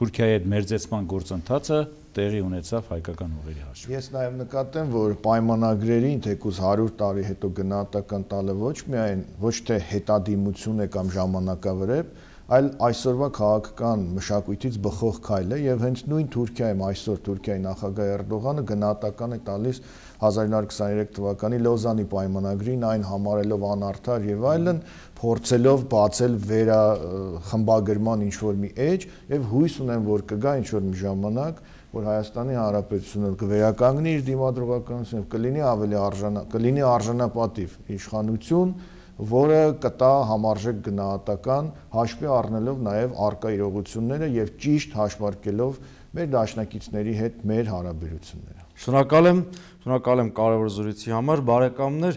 Թուրքիայի այդ մերձեցման գործընթացը տեղի ունեցավ հայկական ուղերի հաշվին։ Ես նաև նկատեմ, որ պայմանագրերին թեկուզ 100 տարի հետո գնահատական տալը ոչ միայն ոչ թե հետադիմություն է կամ ժամանակավրեպ, այլ այսօրվա քաղաքական մշակույթից բխող քայլ է եւ հենց նույն Թուրքիայում այսօր Թուրքիայի նախագահ Էրդողանը գնահատական է տալիս 1923 թվականի Լոզանի պայմանագրին այն համարելով անարդար եւ այլն, փորձելով բացել վերա խմբագրման ինչ որ մի էջ եւ հույս ունեմ որ կգա ինչ որ մի ժամանակ որ Հայաստանի Հանրապետությունը կվերականգնի իր դիմադրողականությունը կլինի ավելի արժանա կլինի արժանապատիվ իշխանություն որը կտա համարժեք գնահատական հաշվի առնելով նաև արկա իրողությունները եւ ճիշտ հաշվարկելով մեր դաշնակիցների հետ մեր հարաբերությունները։ Շնորհակալ եմ, շնորհակալ եմ կարևոր զրույցի համար, բարեկամներ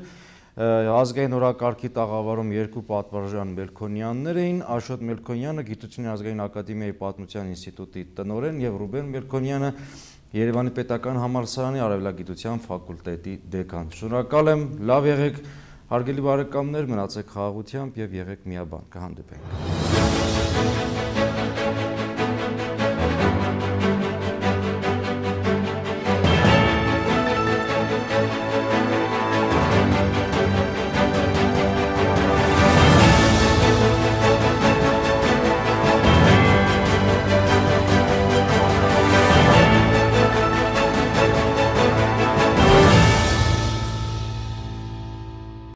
ազգային օրակարգի տաղավարում երկու պատվարժան Մելքոնյաններ էին, Աշոտ Մելքոնյանը Գիտությունների ազգային ակադեմիայի Պատմության ինստիտուտի տնօրեն եւ Ռուբեն Մելքոնյանը Երևանի Պետական համալսարանի Արևելագիտության ֆակուլտետի դեկան։ Շնորհակալ եմ, լավ եղեք, հարգելի բարեկամներ, մնացեք խաղաղությամբ եւ եղեք միաբան։ Կհանդիպենք։